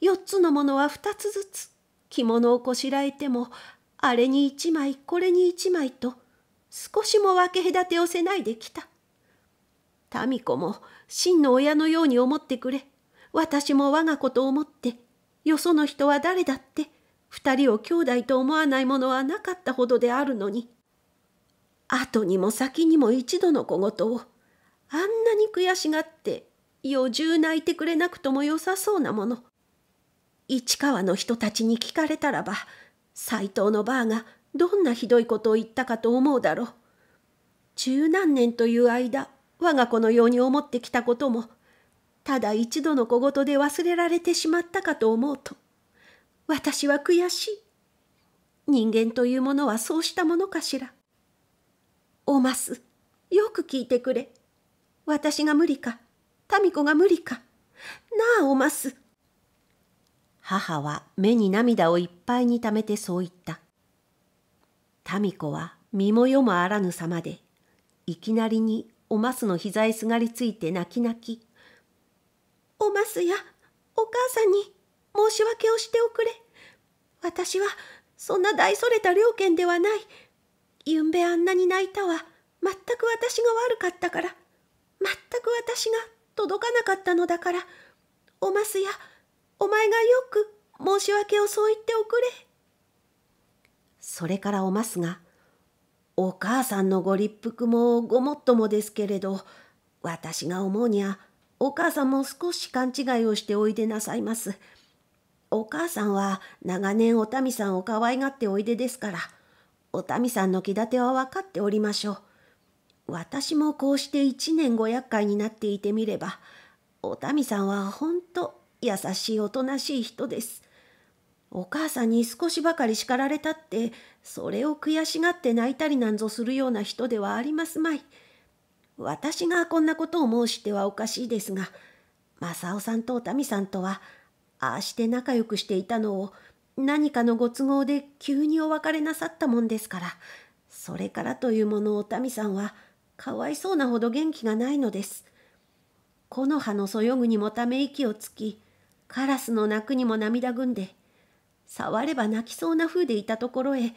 A: 四つのものは二つずつ、着物をこしらえても、あれに一枚、これに一枚と、少しも分け隔てをせないで来た。民子も真の親のように思ってくれ。私も我が子と思って、よその人は誰だって、二人を兄弟と思わないものはなかったほどであるのに。後にも先にも一度の小言を、あんなに悔しがって、余中泣いてくれなくとも良さそうなもの。市川の人たちに聞かれたらば、斎藤のバーがどんなひどいことを言ったかと思うだろう。十何年という間、我が子のように思ってきたこともただ一度の小言で忘れられてしまったかと思うと私は悔しい人間というものはそうしたものかしらおますよく聞いてくれ私が無理か民子が無理かなあおます母は目に涙をいっぱいにためてそう言った民子は身も世もあらぬ様でいきなりにおますの膝へすがりついて泣き泣き。おますや、お母さんに申し訳をしておくれ。私は、そんな大それた了犬ではない。ゆんべあんなに泣いたは、全く私が悪かったから、全く私が届かなかったのだから、おますや、お前がよく申し訳をそう言っておくれ。それからおますが、お母さんのご立腹もごもっともですけれど、私が思うにゃ、お母さんも少し勘違いをしておいでなさいます。お母さんは長年お民さんを可愛がっておいでですから、お民さんの気立ては分かっておりましょう。私もこうして一年ご厄介になっていてみれば、お民さんはほんと優しいおとなしい人です。お母さんに少しばかり叱られたってそれを悔しがって泣いたりなんぞするような人ではありますまい。私がこんなことを申してはおかしいですが、正雄さんとお民さんとは、ああして仲良くしていたのを、何かのご都合で急にお別れなさったもんですから、それからというものをお民さんは、かわいそうなほど元気がないのです。木の葉のそよぐにもため息をつき、カラスの鳴くにも涙ぐんで、触れば泣きそうな風でいたところへ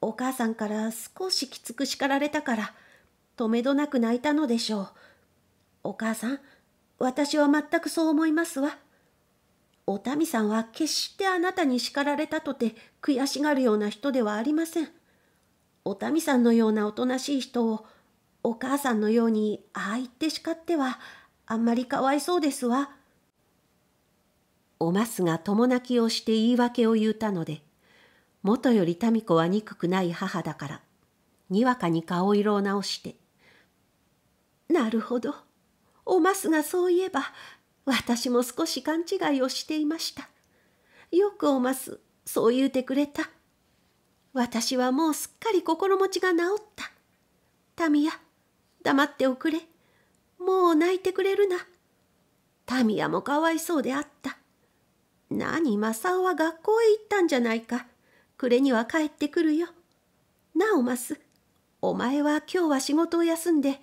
A: お母さんから少しきつく叱られたからとめどなく泣いたのでしょうお母さん私は全くそう思いますわおたみさんは決してあなたに叱られたとて悔しがるような人ではありませんおたみさんのようなおとなしい人をお母さんのようにああ言って叱ってはあんまりかわいそうですわおますが友泣きをして言い訳を言うたので、もとより民子は憎くない母だから、にわかに顔色を直して、なるほど、おますがそういえば、私も少し勘違いをしていました。よくおます、そう言うてくれた。私はもうすっかり心持ちが治った。タミヤ、黙っておくれ。もう泣いてくれるな。タミヤもかわいそうであった。何、マサオは学校へ行ったんじゃないか。暮れには帰ってくるよ。なお、マス、お前は今日は仕事を休んで、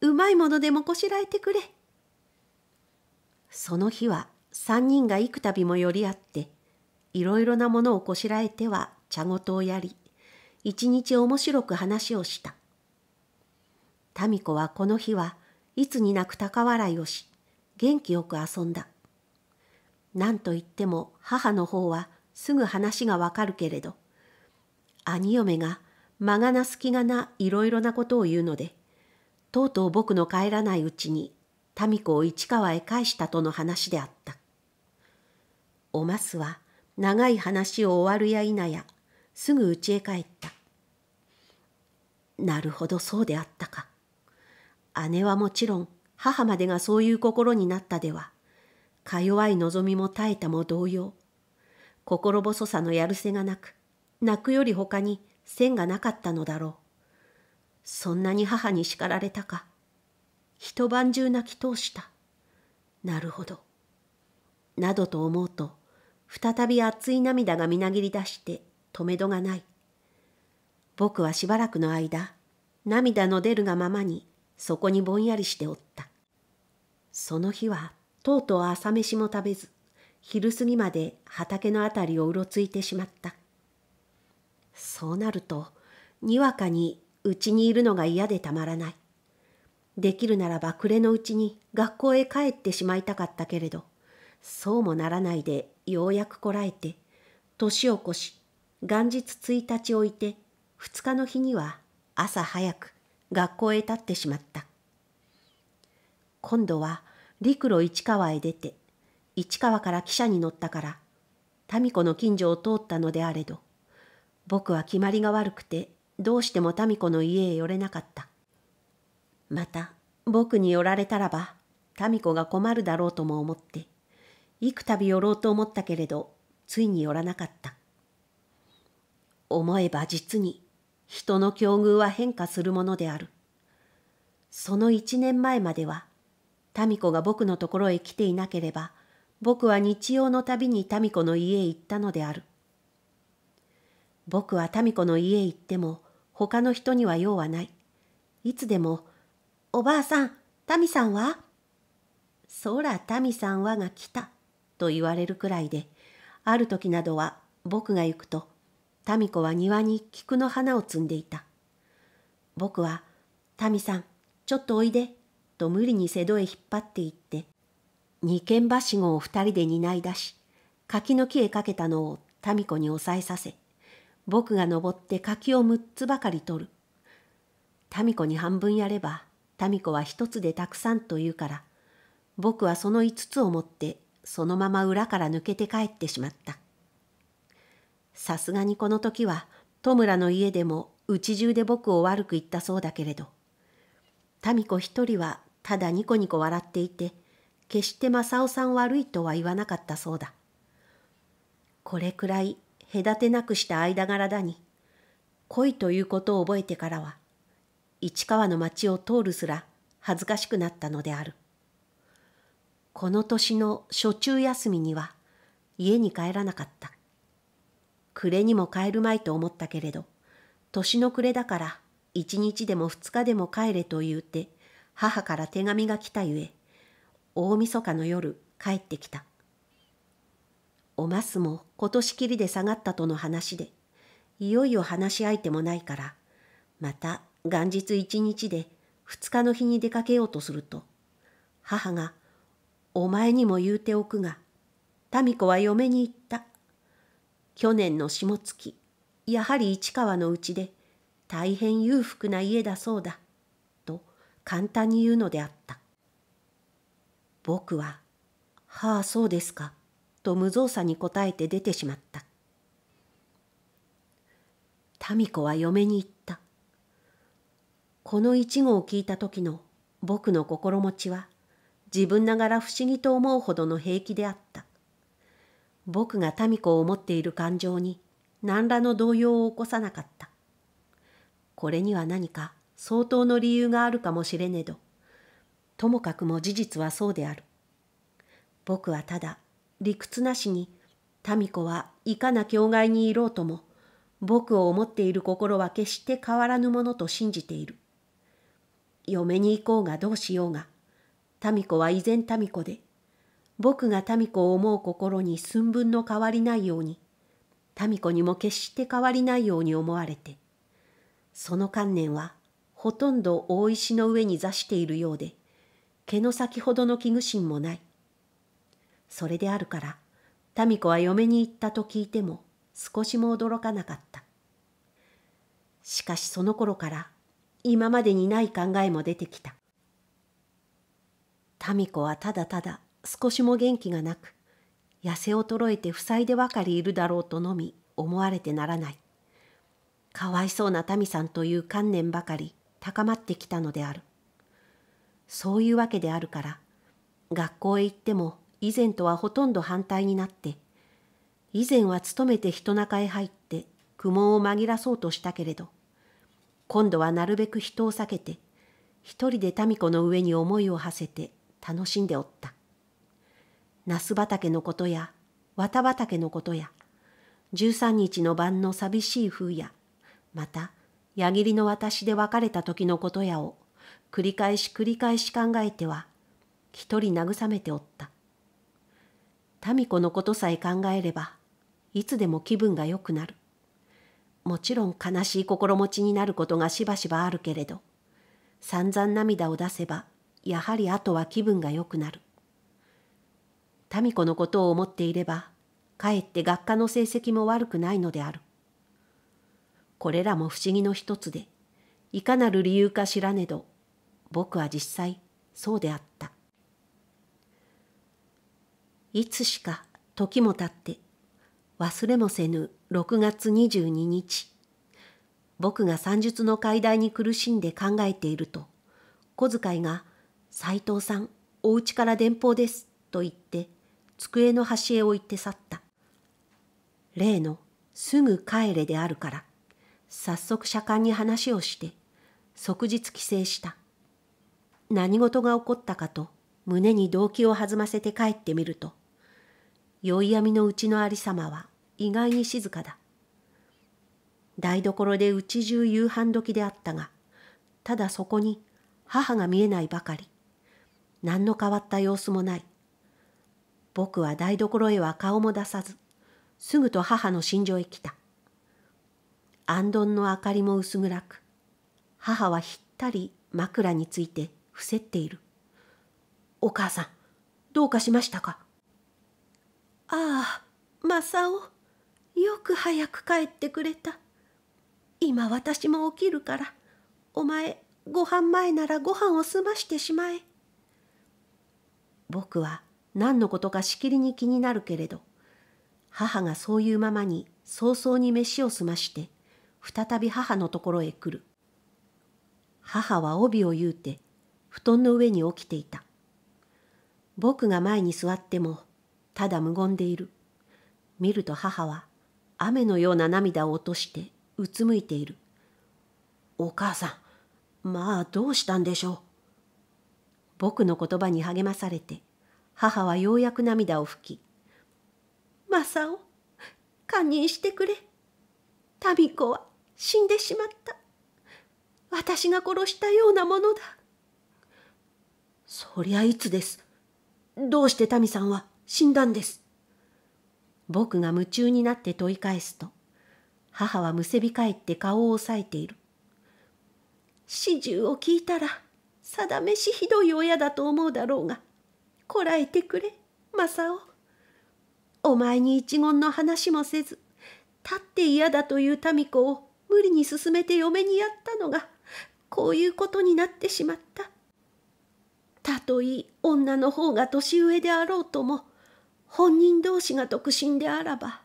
A: うまいものでもこしらえてくれ。その日は三人が幾度も寄り合って、いろいろなものをこしらえては茶事をやり、一日面白く話をした。民子はこの日はいつになく高笑いをし、元気よく遊んだ。何と言っても母の方はすぐ話がわかるけれど、兄嫁が間がなす気がないろいろなことを言うので、とうとう僕の帰らないうちに民子を市川へ返したとの話であった。おますは長い話を終わるや否や、すぐ家へ帰った。なるほどそうであったか。姉はもちろん母までがそういう心になったではか弱い望みも耐えたも同様心細さのやるせがなく泣くより他に線がなかったのだろうそんなに母に叱られたか一晩中泣き通したなるほどなどと思うと再び熱い涙がみなぎり出して止めどがない僕はしばらくの間涙の出るがままにそこにぼんやりしておったその日はとうとう朝飯も食べず、昼過ぎまで畑のあたりをうろついてしまった。そうなると、にわかにうちにいるのが嫌でたまらない。できるならば暮れのうちに学校へ帰ってしまいたかったけれど、そうもならないでようやくこらえて、年を越し、元日1日置いて、2日の日には朝早く学校へ立ってしまった。今度は陸路市川へ出て、市川から汽車に乗ったから、民子の近所を通ったのであれど、僕は決まりが悪くて、どうしても民子の家へ寄れなかった。また、僕に寄られたらば、民子が困るだろうとも思って、幾度寄ろうと思ったけれど、ついに寄らなかった。思えば実に、人の境遇は変化するものである。その一年前までは、民子が僕のところへ来ていなければ、僕は日曜のたびに民子の家へ行ったのである。僕は民子の家へ行っても、他の人には用はない。いつでも、おばあさん、民さんはそら民さんはが来た、と言われるくらいで、ある時などは僕が行くと、民子は庭に菊の花を摘んでいた。僕は、民さん、ちょっとおいで、と無理に瀬戸へ引っ張っていって二軒はしごを二人で担い出し柿の木へかけたのを民子に押さえさせ僕が登って柿を六つばかり取る民子に半分やれば民子は一つでたくさんと言うから僕はその五つを持ってそのまま裏から抜けて帰ってしまったさすがにこの時は戸村の家でもうち中で僕を悪く言ったそうだけれど民子一人はただニコニコ笑っていて、決して正雄さん悪いとは言わなかったそうだ。これくらい隔てなくした間柄だに、恋ということを覚えてからは、市川の町を通るすら恥ずかしくなったのである。この年の初中休みには家に帰らなかった。暮れにも帰るまいと思ったけれど、年の暮れだから一日でも二日でも帰れと言うて母から手紙が来たゆえ、大晦日の夜帰ってきた。おますも今年きりで下がったとの話で、いよいよ話し相手もないから、また元日一日で二日の日に出かけようとすると、母が、お前にも言うておくが、民子は嫁に行った。去年の下月、やはり市川のうちで、大変裕福な家だそうだ。簡単に言うのであった。僕は、はあ、そうですか、と無造作に答えて出てしまった。民子は嫁に言った。この一語を聞いた時の僕の心持ちは自分ながら不思議と思うほどの平気であった。僕が民子を思っている感情に何らの動揺を起こさなかった。これには何か相当の理由があるかもしれねど、ともかくも事実はそうである。僕はただ理屈なしに、民子はいかな境外にいろうとも、僕を思っている心は決して変わらぬものと信じている。嫁に行こうがどうしようが、民子は依然民子で、僕が民子を思う心に寸分の変わりないように、民子にも決して変わりないように思われて、その観念はほとんど大石の上に座しているようで、毛の先ほどの危惧心もない。それであるから、民子は嫁に行ったと聞いても少しも驚かなかった。しかしその頃から今までにない考えも出てきた。民子はただただ少しも元気がなく、痩せ衰えて塞いでばかりいるだろうとのみ思われてならない。かわいそうな民さんという観念ばかり高まってきたのである。そういうわけであるから、学校へ行っても以前とはほとんど反対になって、以前は勤めて人中へ入って苦悶を紛らそうとしたけれど、今度はなるべく人を避けて、一人で民子の上に思いを馳せて楽しんでおった。那須畑のことや、綿畑のことや、13日の晩の寂しい風や、また矢切の私で別れた時のことやを繰り返し繰り返し考えては一人慰めておった。民子のことさえ考えればいつでも気分が良くなる。もちろん悲しい心持ちになることがしばしばあるけれど散々涙を出せばやはりあとは気分が良くなる。民子のことを思っていればかえって学科の成績も悪くないのである。これらも不思議の一つで、いかなる理由か知らねど、僕は実際そうであった。いつしか時も経って、忘れもせぬ6月22日、僕が算術の解題に苦しんで考えていると、小遣いが、斎藤さん、お家から電報です、と言って、机の端へ置いて去った。例の、すぐ帰れであるから。早速車間に話をして即日帰省した何事が起こったかと胸に動機を弾ませて帰ってみると宵闇のうちの有様は意外に静かだ台所でうち中夕飯時であったがただそこに母が見えないばかり何の変わった様子もない僕は台所へは顔も出さずすぐと母の心情へ来た安どの明かりも薄暗く母はひったり枕について伏せっているお母さんどうかしましたかああ正雄よく早く帰ってくれた今私も起きるからお前ご飯前ならご飯を済ましてしまえ僕は何のことかしきりに気になるけれど母がそういうままに早々に飯を済まして再び母のところへ来る。母は帯を言うて、布団の上に起きていた。僕が前に座っても、ただ無言でいる。見ると母は、雨のような涙を落として、うつむいている。お母さん、まあどうしたんでしょう。僕の言葉に励まされて、母はようやく涙を拭き、サオ堪忍してくれ。民子は死んでしまった私が殺したようなものだそりゃいつですどうして民さんは死んだんです僕が夢中になって問い返すと母はむせび返って顔を押さえている始終を聞いたら定めしひどい親だと思うだろうがこらえてくれ正男お前に一言の話もせず立って嫌だという民子を無理に進めて嫁にやったのがこういうことになってしまった。たとえ女の方が年上であろうとも本人同士が独身であらば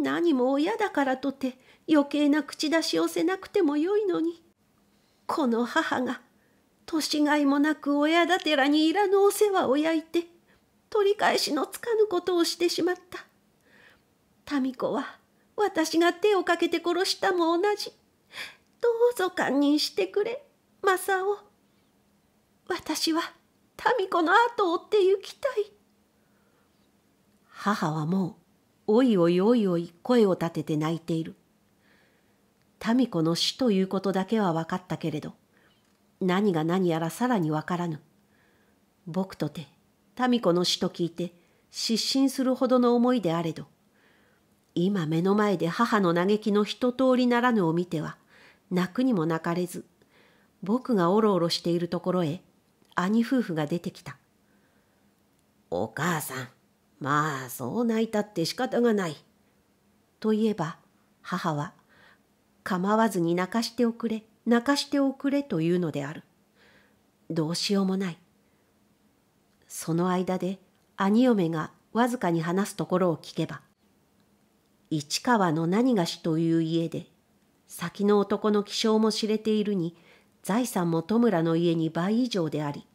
A: 何も親だからとて余計な口出しをせなくてもよいのにこの母が年がいもなく親だてらにいらぬお世話を焼いて取り返しのつかぬことをしてしまった。民子は私が手をかけて殺したも同じどうぞ堪忍してくれ正雄私は民子の後を追って行きたい母はもうおいおいおいおい声を立てて泣いている民子の死ということだけは分かったけれど何が何やらさらに分からぬ僕とて民子の死と聞いて失神するほどの思いであれど今目の前で母の嘆きの一通りならぬを見ては泣くにも泣かれず僕がおろおろしているところへ兄夫婦が出てきた「お母さんまあそう泣いたって仕方がない」と言えば母は「構わずに泣かしておくれ泣かしておくれ」というのであるどうしようもないその間で兄嫁がわずかに話すところを聞けば「市川の何がしという家で、先の男の気性も知れているに、財産も戸村の家に倍以上であり、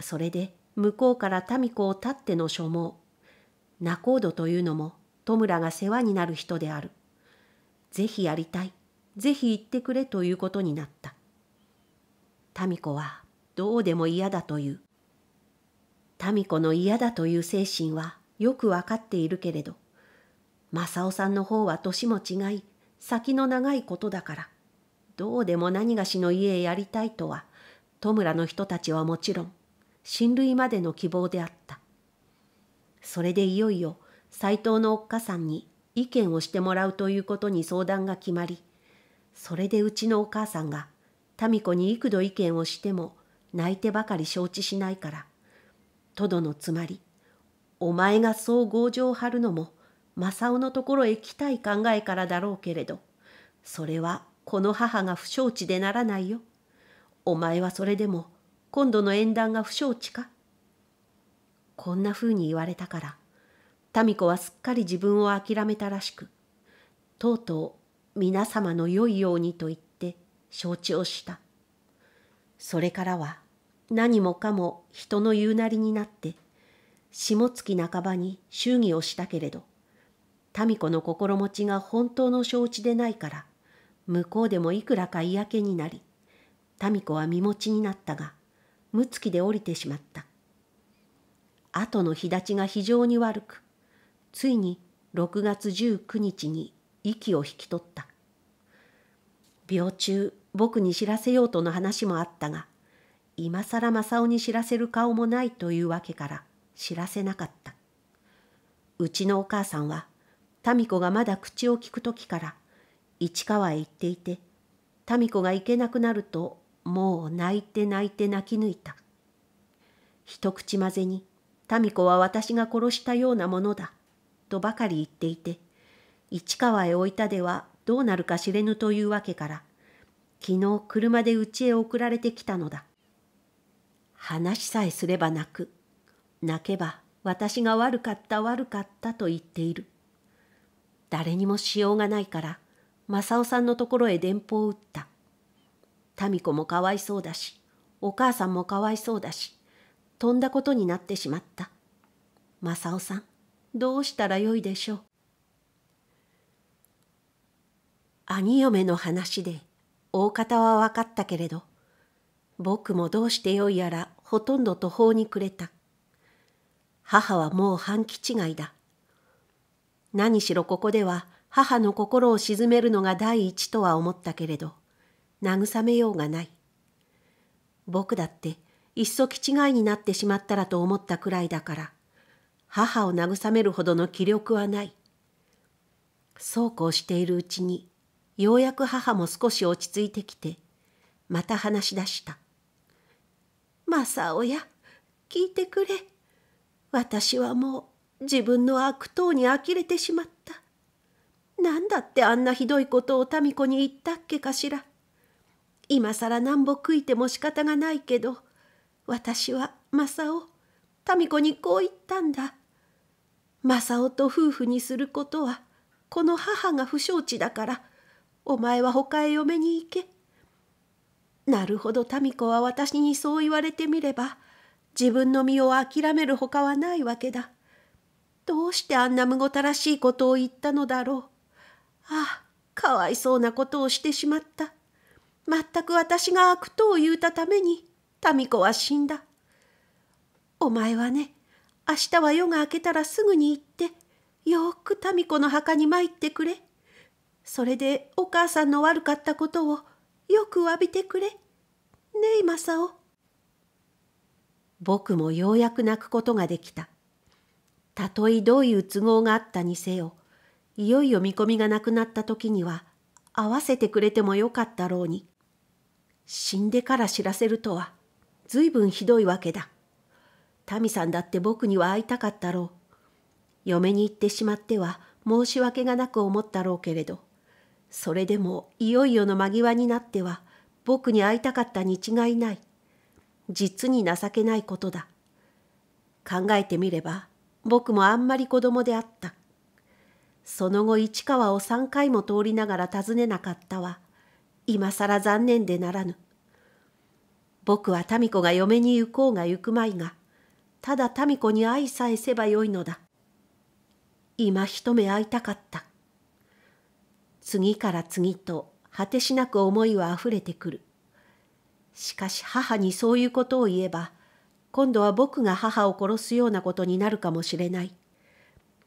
A: それで向こうから民子を立っての所望、仲人というのも戸村が世話になる人である。ぜひやりたい、ぜひ行ってくれということになった。民子はどうでも嫌だという。民子の嫌だという精神はよくわかっているけれど、正雄さんの方は年も違い、先の長いことだから、どうでも何がしの家へやりたいとは、戸村の人たちはもちろん、親類までの希望であった。それでいよいよ、斎藤のおっかさんに意見をしてもらうということに相談が決まり、それでうちのお母さんが、民子に幾度意見をしても、泣いてばかり承知しないから、とどのつまり、お前がそう強情を張るのも、正雄のところへ来たい考えからだろうけれど、それはこの母が不承知でならないよ。お前はそれでも今度の縁談が不承知かこんな風に言われたから、民子はすっかり自分を諦めたらしく、とうとう皆様の良いようにと言って承知をした。それからは何もかも人の言うなりになって、下月半ばに祝儀をしたけれど、民子の心持ちが本当の承知でないから向こうでもいくらか嫌気になり民子は身持ちになったがむつきで降りてしまった後の日立ちが非常に悪くついに6月19日に息を引き取った病中僕に知らせようとの話もあったが今更正雄に知らせる顔もないというわけから知らせなかったうちのお母さんは民子がまだ口を聞く時から市川へ行っていて民子が行けなくなるともう泣いて泣いて泣き抜いた一口混ぜに民子は私が殺したようなものだとばかり言っていて市川へ置いたではどうなるか知れぬというわけから昨日車で家へ送られてきたのだ話さえすれば泣く泣けば私が悪かった悪かったと言っている誰にもしようがないから、正雄さんのところへ電報を打った。民子もかわいそうだし、お母さんもかわいそうだし、飛んだことになってしまった。正雄さん、どうしたらよいでしょう。兄嫁の話で、大方は分かったけれど、僕もどうしてよいやらほとんど途方に暮れた。母はもう半期違いだ。何しろここでは母の心を鎮めるのが第一とは思ったけれど、慰めようがない。僕だっていっそ気違いになってしまったらと思ったくらいだから、母を慰めるほどの気力はない。そうこうしているうちに、ようやく母も少し落ち着いてきて、また話し出した。正雄や、聞いてくれ。私はもう自分の悪党に呆れてしまった。何だってあんなひどいことを民子に言ったっけかしら。今更なんぼ悔いても仕方がないけど、私は正雄、民子にこう言ったんだ。正男と夫婦にすることは、この母が不承知だから、お前は他へ嫁に行け。なるほど民子は私にそう言われてみれば、自分の身を諦めるほかはないわけだ。どうしてあんなむごたらしいことを言ったのだろう。ああ、かわいそうなことをしてしまった。全く私が悪党を言うたために、民子は死んだ。お前はね、明日は夜が明けたらすぐに行って、よく民子の墓に参ってくれ。それでお母さんの悪かったことをよく詫びてくれ。ねえ、正雄。僕もようやく泣くことができた。たとえどういう都合があったにせよ、いよいよ見込みがなくなった時には、会わせてくれてもよかったろうに。死んでから知らせるとは、ずいぶんひどいわけだ。民さんだって僕には会いたかったろう。嫁に行ってしまっては申し訳がなく思ったろうけれど、それでもいよいよの間際になっては、僕に会いたかったに違いない。実に情けないことだ。考えてみれば、僕もあんまり子供であった。その後市川を三回も通りながら訪ねなかったは、今更残念でならぬ。僕は民子が嫁に行こうが行くまいが、ただ民子に愛さえせばよいのだ。今一目会いたかった。次から次と果てしなく思いはあふれてくる。しかし母にそういうことを言えば、今度は僕が母を殺すようなことになるかもしれない。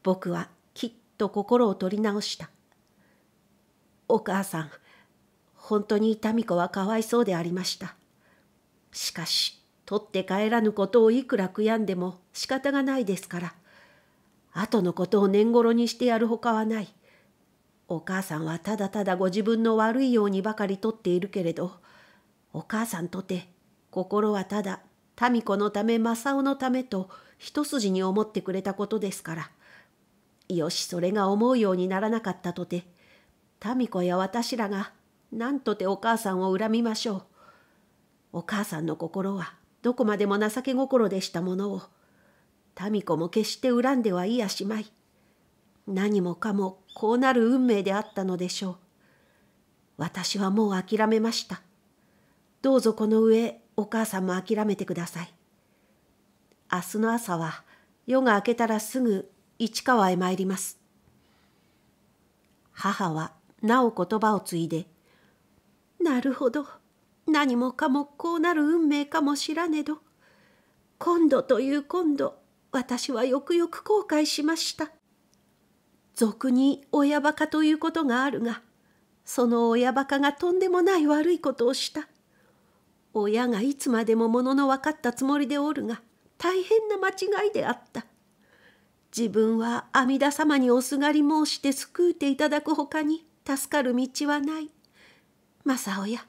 A: 僕はきっと心を取り直した。お母さん、本当に痛み子はかわいそうでありました。しかし、取って帰らぬことをいくら悔やんでも仕方がないですから。後のことを年頃にしてやるほかはない。お母さんはただただご自分の悪いようにばかり取っているけれど、お母さんとて心はただ民子のため正雄のためと一筋に思ってくれたことですからよしそれが思うようにならなかったとて民子や私らが何とてお母さんを恨みましょうお母さんの心はどこまでも情け心でしたものを民子も決して恨んではいやしまい何もかもこうなる運命であったのでしょう私はもう諦めましたどうぞこの上お母さんも諦めてください。明日の朝は夜が明けたらすぐ市川へ参ります。母はなお言葉を継いで、なるほど。何もかもこうなる運命かもしらねど。今度という今度、私はよくよく後悔しました。俗に親バカということがあるが、その親バカがとんでもない悪いことをした。親がいつまでもものの分かったつもりでおるが大変な間違いであった自分は阿弥陀様におすがり申して救うていただくほかに助かる道はない正親、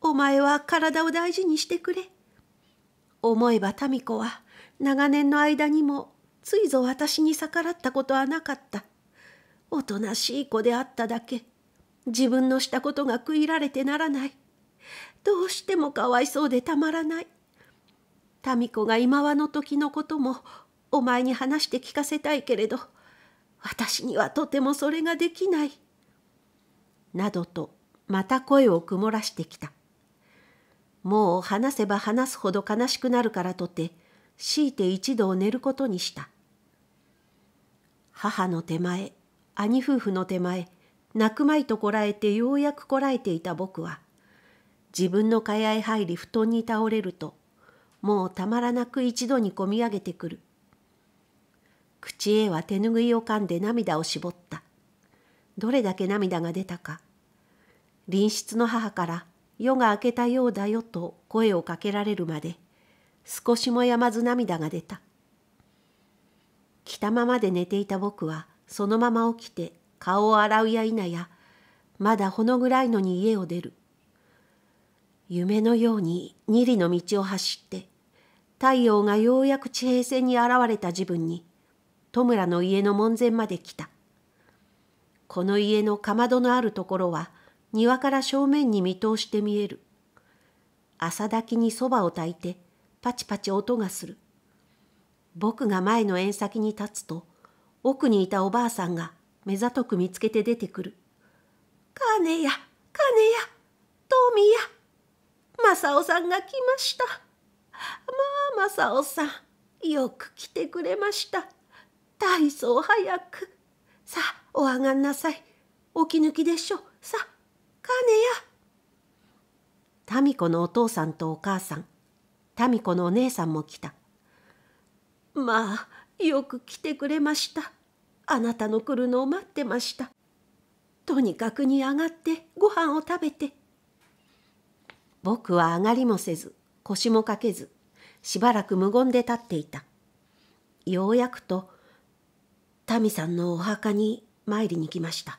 A: お前は体を大事にしてくれ思えば民子は長年の間にもついぞ私に逆らったことはなかったおとなしい子であっただけ自分のしたことが悔いられてならないどうしてもかわいそうでたまらない。民子が今和の時のこともお前に話して聞かせたいけれど私にはとてもそれができない」などとまた声を曇らしてきたもう話せば話すほど悲しくなるからとて強いて一度を寝ることにした母の手前兄夫婦の手前泣くまいとこらえてようやくこらえていた僕は自分の蚊帳入り布団に倒れるともうたまらなく一度にこみ上げてくる口へは手ぬぐいを噛んで涙を絞ったどれだけ涙が出たか隣室の母から夜が明けたようだよと声をかけられるまで少しもやまず涙が出た着たままで寝ていた僕はそのまま起きて顔を洗うや否やまだほのぐらいのに家を出る夢のように二里の道を走って太陽がようやく地平線に現れた自分に戸村の家の門前まで来たこの家のかまどのあるところは庭から正面に見通して見える朝炊きにそばを炊いてパチパチ音がする僕が前の縁先に立つと奥にいたおばあさんが目ざとく見つけて出てくる「金や金や富や」正雄さんが来ました。まあ正雄さんよく来てくれました。大層早く。さあお上がんなさい。お気抜きでしょ。さあ金や。民子のお父さんとお母さん民子のお姉さんも来た。まあよく来てくれました。あなたの来るのを待ってました。とにかくに上がってご飯を食べて僕は上がりもせず、腰もかけず、しばらく無言で立っていた。ようやくと、民さんのお墓に参りに来ました。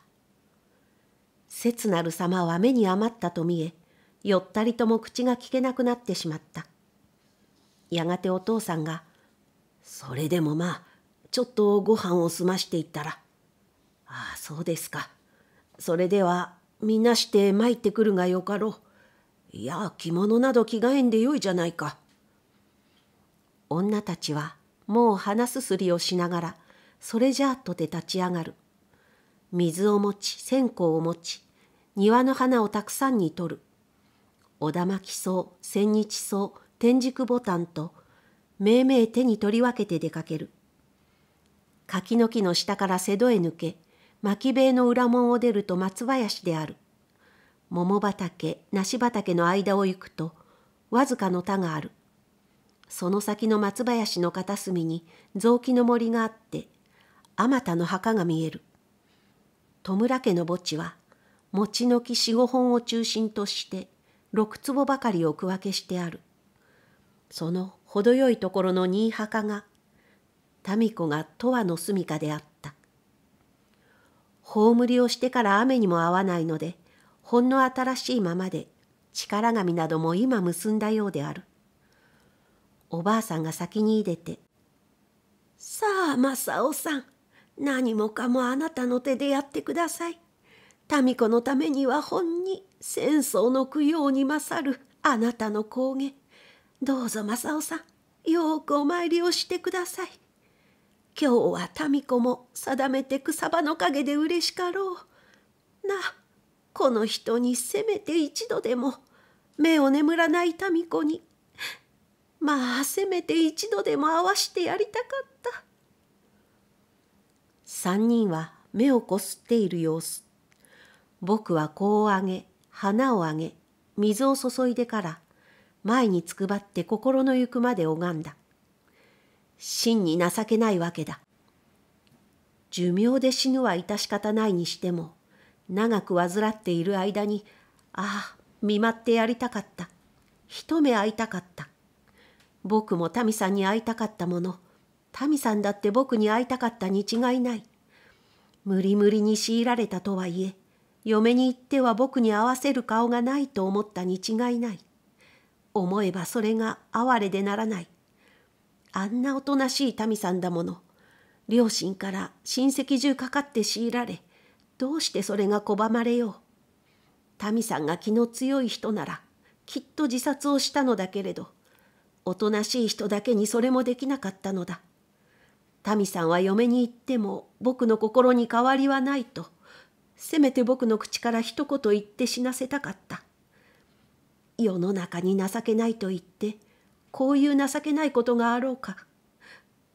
A: 切なる様は目に余ったと見え、よったりとも口がきけなくなってしまった。やがてお父さんが、それでもまあ、ちょっとご飯を済ましていったら、ああ、そうですか。それでは、みなして参ってくるがよかろう。いや着物など着替えんでよいじゃないか女たちはもう鼻すすりをしながらそれじゃあとて立ち上がる水を持ち線香を持ち庭の花をたくさんにとるおだまき草千日草天竺ボタンとめいめい手に取り分けて出かける柿の木の下から瀬戸へ抜け巻塀の裏門を出ると松林である桃畑梨畑の間を行くとわずかの田があるその先の松林の片隅に雑木の森があってあまたの墓が見える戸村家の墓地は餅の木四五本を中心として六坪ばかりを区分けしてあるその程よいところの新墓が民子が十和の住みかであった葬りをしてから雨にも合わないのでほんの新しいままで力紙なども今結んだようである。おばあさんが先に入れて、さあ、正雄さん、何もかもあなたの手でやってください。民子のためにはほんに戦争の供養に勝るあなたの光源。どうぞ正雄さん、よくお参りをしてください。今日は民子も定めて草葉の陰でうれしかろう。なあ、この人にせめて一度でも目を眠らない民子にまあせめて一度でも会わしてやりたかった三人は目をこすっている様子僕はこうあげ花をあげ水を注いでから前につくばって心の行くまで拝んだ真に情けないわけだ寿命で死ぬは致し方ないにしても長く患っている間に、ああ、見舞ってやりたかった。一目会いたかった。僕も民さんに会いたかったもの。民さんだって僕に会いたかったに違いない。無理無理に強いられたとはいえ、嫁に行っては僕に合わせる顔がないと思ったに違いない。思えばそれが哀れでならない。あんなおとなしい民さんだもの。両親から親戚中かかって強いられ、どうしてそれが拒まれよう民さんが気の強い人ならきっと自殺をしたのだけれどおとなしい人だけにそれもできなかったのだ民さんは嫁に行っても僕の心に変わりはないとせめて僕の口から一言言って死なせたかった世の中に情けないと言ってこういう情けないことがあろうか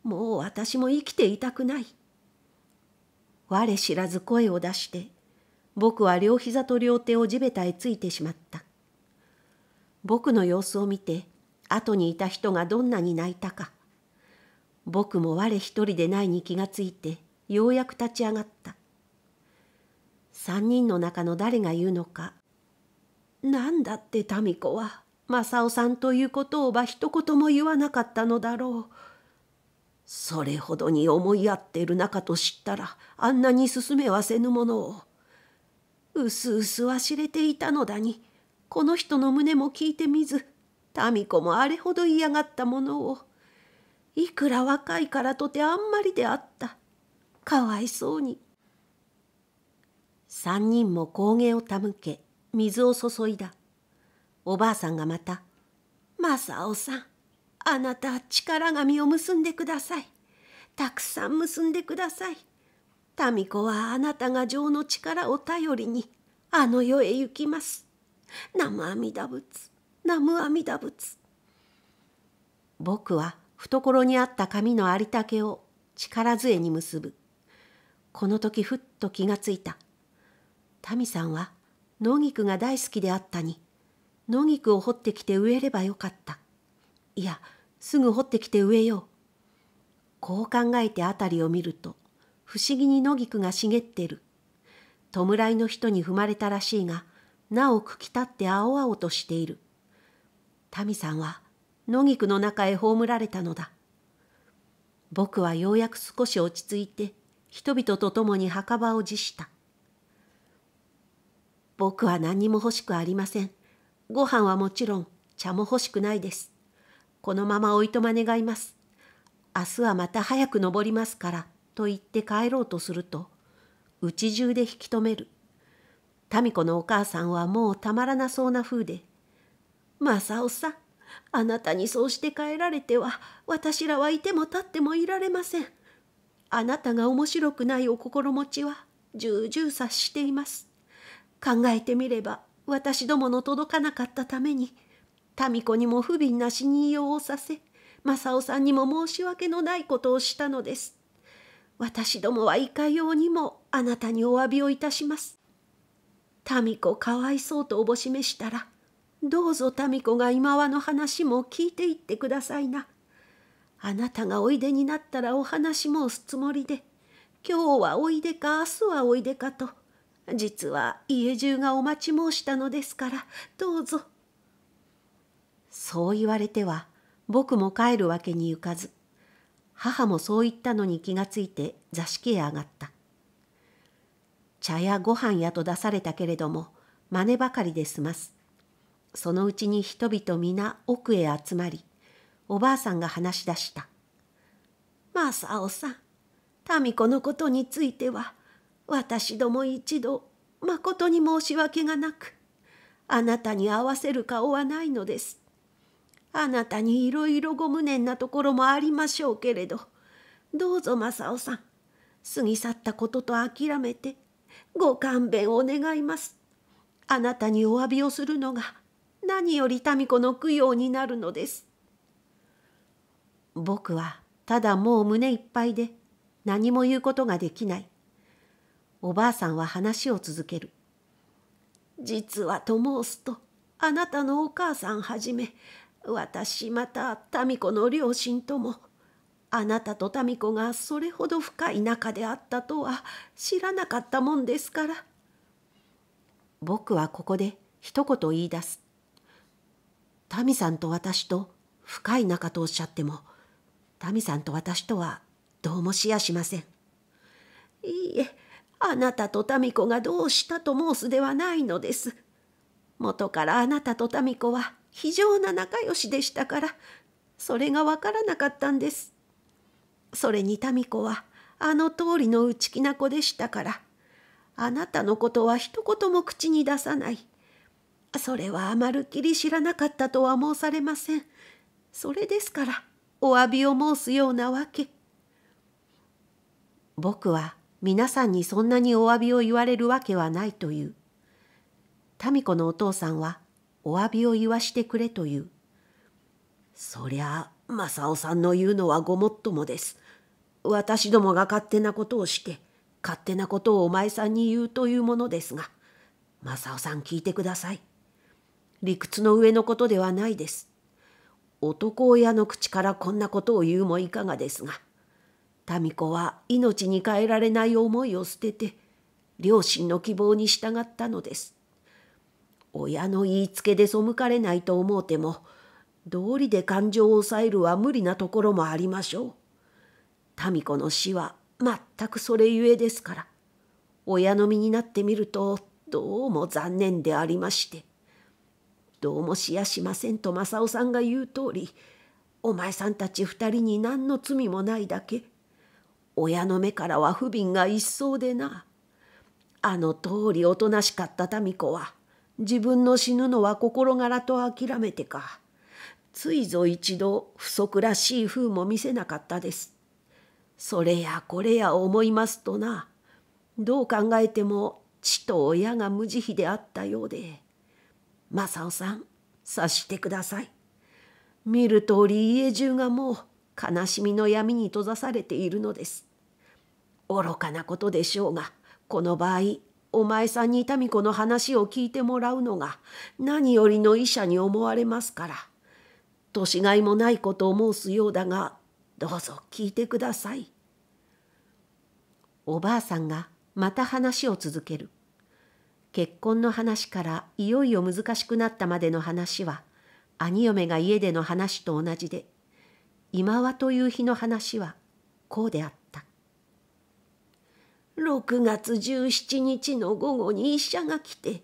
A: もう私も生きていたくない我知らず声を出して、僕は両膝と両手を地べたへついてしまった。僕の様子を見て、後にいた人がどんなに泣いたか。僕も我一人でないに気がついて、ようやく立ち上がった。三人の中の誰が言うのか。なんだって民子は、正雄さんということをば一言も言わなかったのだろう。それほどに思い合っている仲と知ったらあんなに進めはせぬものをうすうすは知れていたのだにこの人の胸も聞いてみず民子もあれほど嫌がったものをいくら若いからとてあんまりであったかわいそうに三人も工芸を手向け水を注いだおばあさんがまた「正雄さんあなた力が実を結んでくださいたくさん結んでください民子はあなたが情の力を頼りにあの世へ行きます南無阿弥陀仏南無阿弥陀仏僕は懐にあった紙の有竹を力杖に結ぶこの時ふっと気がついた民さんは野菊が大好きであったに野菊を掘ってきて植えればよかったいやすぐ掘ってきて植えよう。こう考えて辺りを見ると、不思議に野菊が茂ってる。弔いの人に踏まれたらしいが、なお朽き立って青々としている。民さんは野菊の中へ葬られたのだ。僕はようやく少し落ち着いて、人々と共に墓場を辞した。僕は何も欲しくありません。ご飯はもちろん、茶も欲しくないです。このままおいとま願います。明日はまた早く登りますから、と言って帰ろうとすると、うち中で引き止める。民子のお母さんはもうたまらなそうな風で、正雄さん、あなたにそうして帰られては、私らはいても立ってもいられません。あなたが面白くないお心持ちは、重々察しています。考えてみれば、私どもの届かなかったために、民子にも不憫な死にようをさせ正雄さんにも申し訳のないことをしたのです私どもはいかようにもあなたにお詫びをいたします民子かわいそうとおぼしめしたらどうぞ民子が今はの話も聞いていってくださいなあなたがおいでになったらお話もすつもりで今日はおいでか明日はおいでかと実は家中がお待ち申したのですからどうぞそう言われては僕も帰るわけにゆかず母もそう言ったのに気がついて座敷へ上がった茶やご飯やと出されたけれども真似ばかりで済ますそのうちに人々皆奥へ集まりおばあさんが話し出した「正雄さん民子のことについては私ども一度誠に申し訳がなくあなたに合わせる顔はないのです」あなたにいろいろご無念なところもありましょうけれどどうぞ正雄さん過ぎ去ったことと諦めてご勘弁を願いますあなたにお詫びをするのが何より民子の供養になるのです僕はただもう胸いっぱいで何も言うことができないおばあさんは話を続ける実はと申すとあなたのお母さんはじめ私また民子の両親ともあなたと民子がそれほど深い仲であったとは知らなかったもんですから。僕はここで一言言い出す。民さんと私と深い仲とおっしゃっても、民さんと私とはどうもしやしません。いいえ、あなたと民子がどうしたと申すではないのです。元からあなたと民子は非常な仲良しでしたからそれが分からなかったんですそれに民子はあの通りの内気な子でしたからあなたのことは一言も口に出さないそれはあまるっきり知らなかったとは申されませんそれですからお詫びを申すようなわけ僕は皆さんにそんなにお詫びを言われるわけはないという民子のお父さんはお詫びを言わしてくれという。そりゃあ、正雄さんの言うのはごもっともです。私どもが勝手なことをして、勝手なことをお前さんに言うというものですが、正雄さん聞いてください。理屈の上のことではないです。男親の口からこんなことを言うもいかがですが、民子は命に代えられない思いを捨てて、両親の希望に従ったのです。親の言いつけで背かれないと思うても道理で感情を抑えるは無理なところもありましょう。民子の死は全くそれゆえですから親の身になってみるとどうも残念でありましてどうもしやしませんと正雄さんが言う通りお前さんたち二人に何の罪もないだけ親の目からは不憫が一層でなあの通りおとなしかった民子は自分の死ぬのは心柄と諦めてか。ついぞ一度不足らしい風も見せなかったです。それやこれや思いますとな、どう考えても父と親が無慈悲であったようで、正雄さん、察してください。見る通り家中がもう悲しみの闇に閉ざされているのです。愚かなことでしょうが、この場合、お前さんに民子の話を聞いてもらうのが何よりの医者に思われますから年がいもないことを申すようだがどうぞ聞いてください。おばあさんがまた話を続ける。結婚の話からいよいよ難しくなったまでの話は兄嫁が家での話と同じで今はという日の話はこうであった。6月17日の午後に医者が来て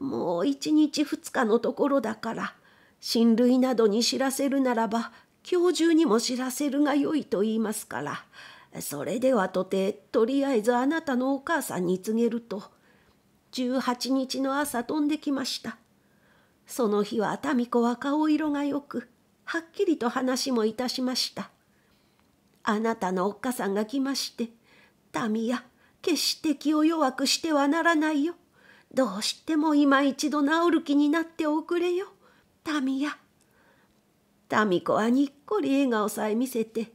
A: もう1日2日のところだから親類などに知らせるならば今日中にも知らせるがよいと言いますからそれではとてとりあえずあなたのお母さんに告げると18日の朝飛んできましたその日は民子は顔色がよくはっきりと話もいたしましたあなたのおっかさんが来まして「民や決して気を弱くしてはならないよ。どうしても今一度治る気になっておくれよ、民や。民子はにっこり笑顔さえ見せて、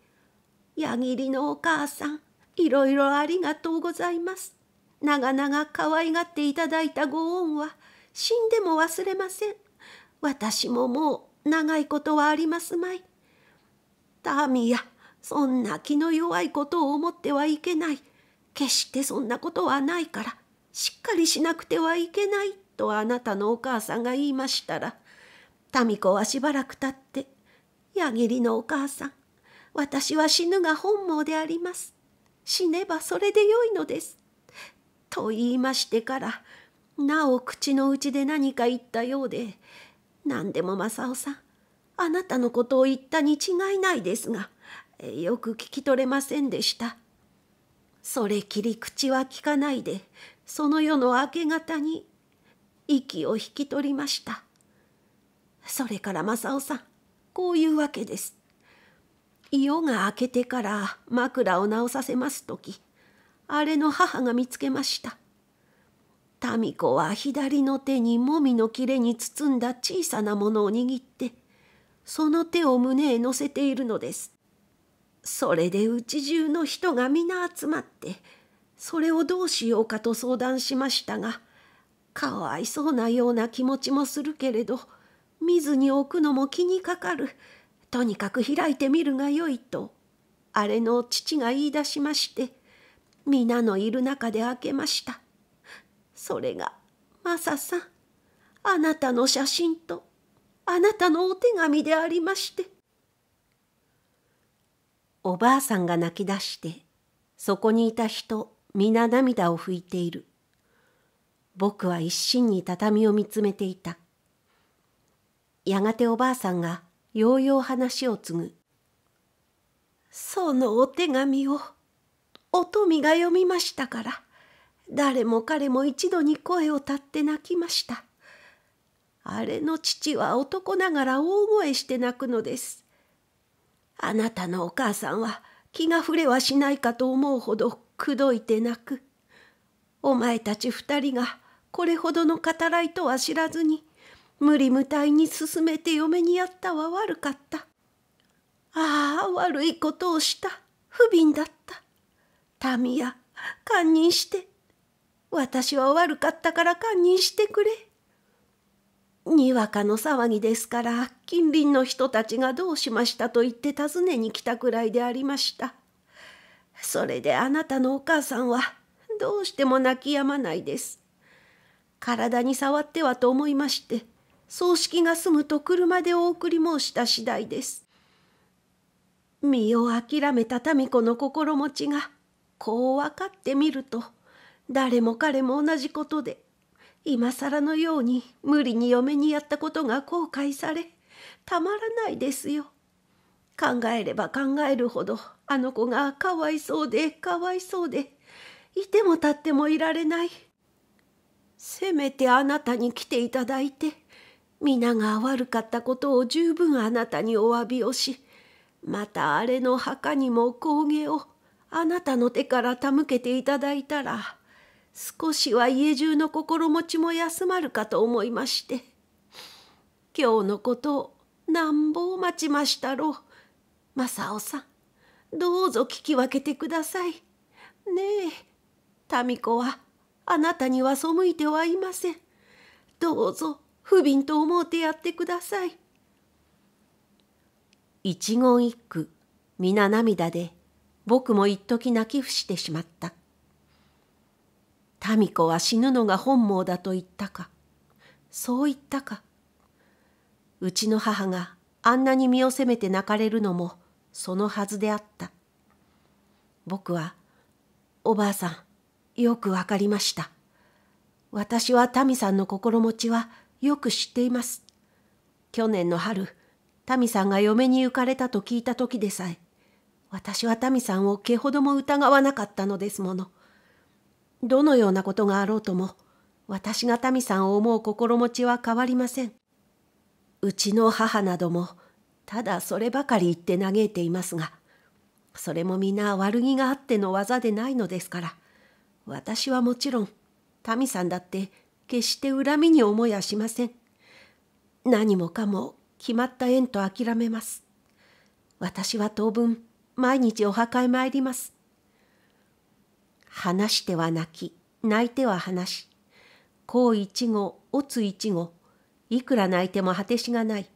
A: 矢切のお母さん、いろいろありがとうございます。長々可愛がっていただいたご恩は、死んでも忘れません。私ももう長いことはありますまい。民や、そんな気の弱いことを思ってはいけない。決してそんなことはないからしっかりしなくてはいけないとあなたのお母さんが言いましたら民子はしばらくたって矢切のお母さん私は死ぬが本望であります死ねばそれでよいのです」と言いましてからなお口の内で何か言ったようで何でも正雄さんあなたのことを言ったに違いないですがよく聞き取れませんでした。それきり口は聞かないでその夜の明け方に息を引き取りましたそれから正雄さんこういうわけです夜が明けてから枕を直させます時あれの母が見つけました民子は左の手にもみの切れに包んだ小さなものを握ってその手を胸へ乗せているのですそれでうち中の人が皆集まってそれをどうしようかと相談しましたがかわいそうなような気持ちもするけれど見ずに置くのも気にかかるとにかく開いてみるがよいとあれの父が言い出しまして皆のいる中で開けましたそれがマサさんあなたの写真とあなたのお手紙でありまして。おばあさんが泣き出して、そこにいた人、皆涙を拭いている。僕は一心に畳を見つめていた。やがておばあさんがようよう話を継ぐ。そのお手紙を、お富が読みましたから、誰も彼も一度に声を立って泣きました。あれの父は男ながら大声して泣くのです。あなたのお母さんは気が触れはしないかと思うほど口説いて泣く。お前たち二人がこれほどの語らいとは知らずに無理無体に進めて嫁にやったは悪かった。ああ悪いことをした不憫だった。民や堪忍して。私は悪かったから堪忍してくれ。にわかの騒ぎですから近隣の人たちがどうしましたと言って訪ねに来たくらいでありましたそれであなたのお母さんはどうしても泣き止まないです体に触ってはと思いまして葬式が済むと車でお送り申した次第です身を諦めた民子の心持ちがこう分かってみると誰も彼も同じことで今更のように無理に嫁にやったことが後悔されたまらないですよ考えれば考えるほどあの子がかわいそうでかわいそうでいても立ってもいられないせめてあなたに来ていただいて皆が悪かったことを十分あなたにお詫びをしまたあれの墓にも工芸をあなたの手から手向けていただいたら少しは家中の心持ちも休まるかと思いまして今日のことをなんぼを待ちましたろう正雄さんどうぞ聞き分けてくださいねえ民子はあなたには背いてはいませんどうぞ不憫と思うてやってください一言一句皆涙で僕も一時泣き伏してしまった。民子は死ぬのが本望だと言ったか。そう言ったか。うちの母があんなに身を責めて泣かれるのもそのはずであった。僕は、おばあさん、よくわかりました。私は民さんの心持ちはよく知っています。去年の春、民さんが嫁に行かれたと聞いた時でさえ、私は民さんを毛ほども疑わなかったのですもの。どのようなことがあろうとも、私が民さんを思う心持ちは変わりません。うちの母なども、ただそればかり言って嘆いていますが、それも皆悪気があっての技でないのですから、私はもちろん、民さんだって決して恨みに思いしません。何もかも決まった縁と諦めます。私は当分、毎日お墓へ参ります。話しては泣き、泣いては話し、こう一語、おつ一語、いくら泣いても果てしがない。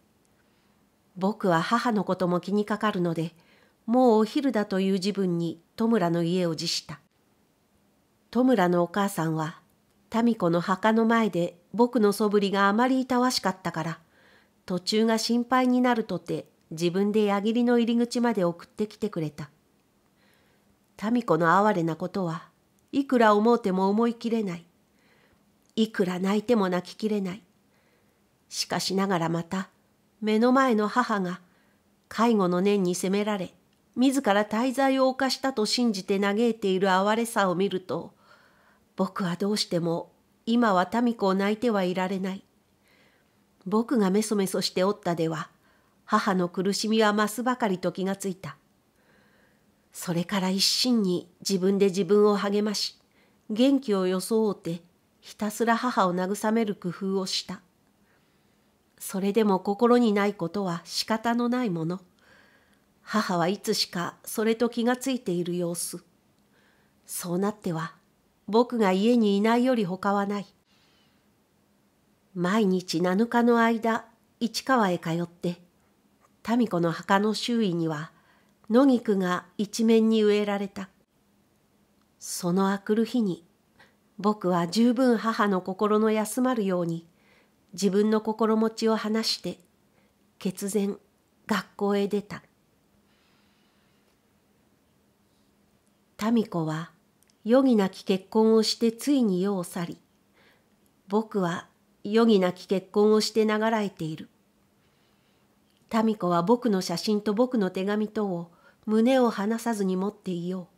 A: 僕は母のことも気にかかるので、もうお昼だという自分に戸村の家を辞した。戸村のお母さんは、民子の墓の前で僕のそぶりがあまりいたわしかったから、途中が心配になるとて自分で矢切の入り口まで送ってきてくれた。民子の哀れなことはいくら思うても思い切れない。いくら泣いても泣ききれない。しかしながらまた、目の前の母が、介護の念に責められ、自ら滞在を犯したと信じて嘆いている哀れさを見ると、僕はどうしても、今は民子を泣いてはいられない。僕がメソメソしておったでは、母の苦しみは増すばかりと気がついた。それから一心に自分で自分を励まし、元気を装うて、ひたすら母を慰める工夫をした。それでも心にないことは仕方のないもの。母はいつしかそれと気がついている様子。そうなっては、僕が家にいないより他はない。毎日7日の間、市川へ通って、民子の墓の周囲には、野菊が一面に植えられた。そのあくる日に、僕は十分母の心の休まるように、自分の心持ちを話して、決然学校へ出た。民子は余儀なき結婚をしてついに世を去り、僕は余儀なき結婚をして長らえている。民子は僕の写真と僕の手紙とを胸を離さずに持っていよ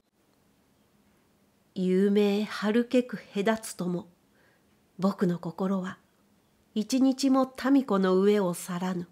A: う。有名春けく隔つとも、僕の心は一日も民子の上を去らぬ。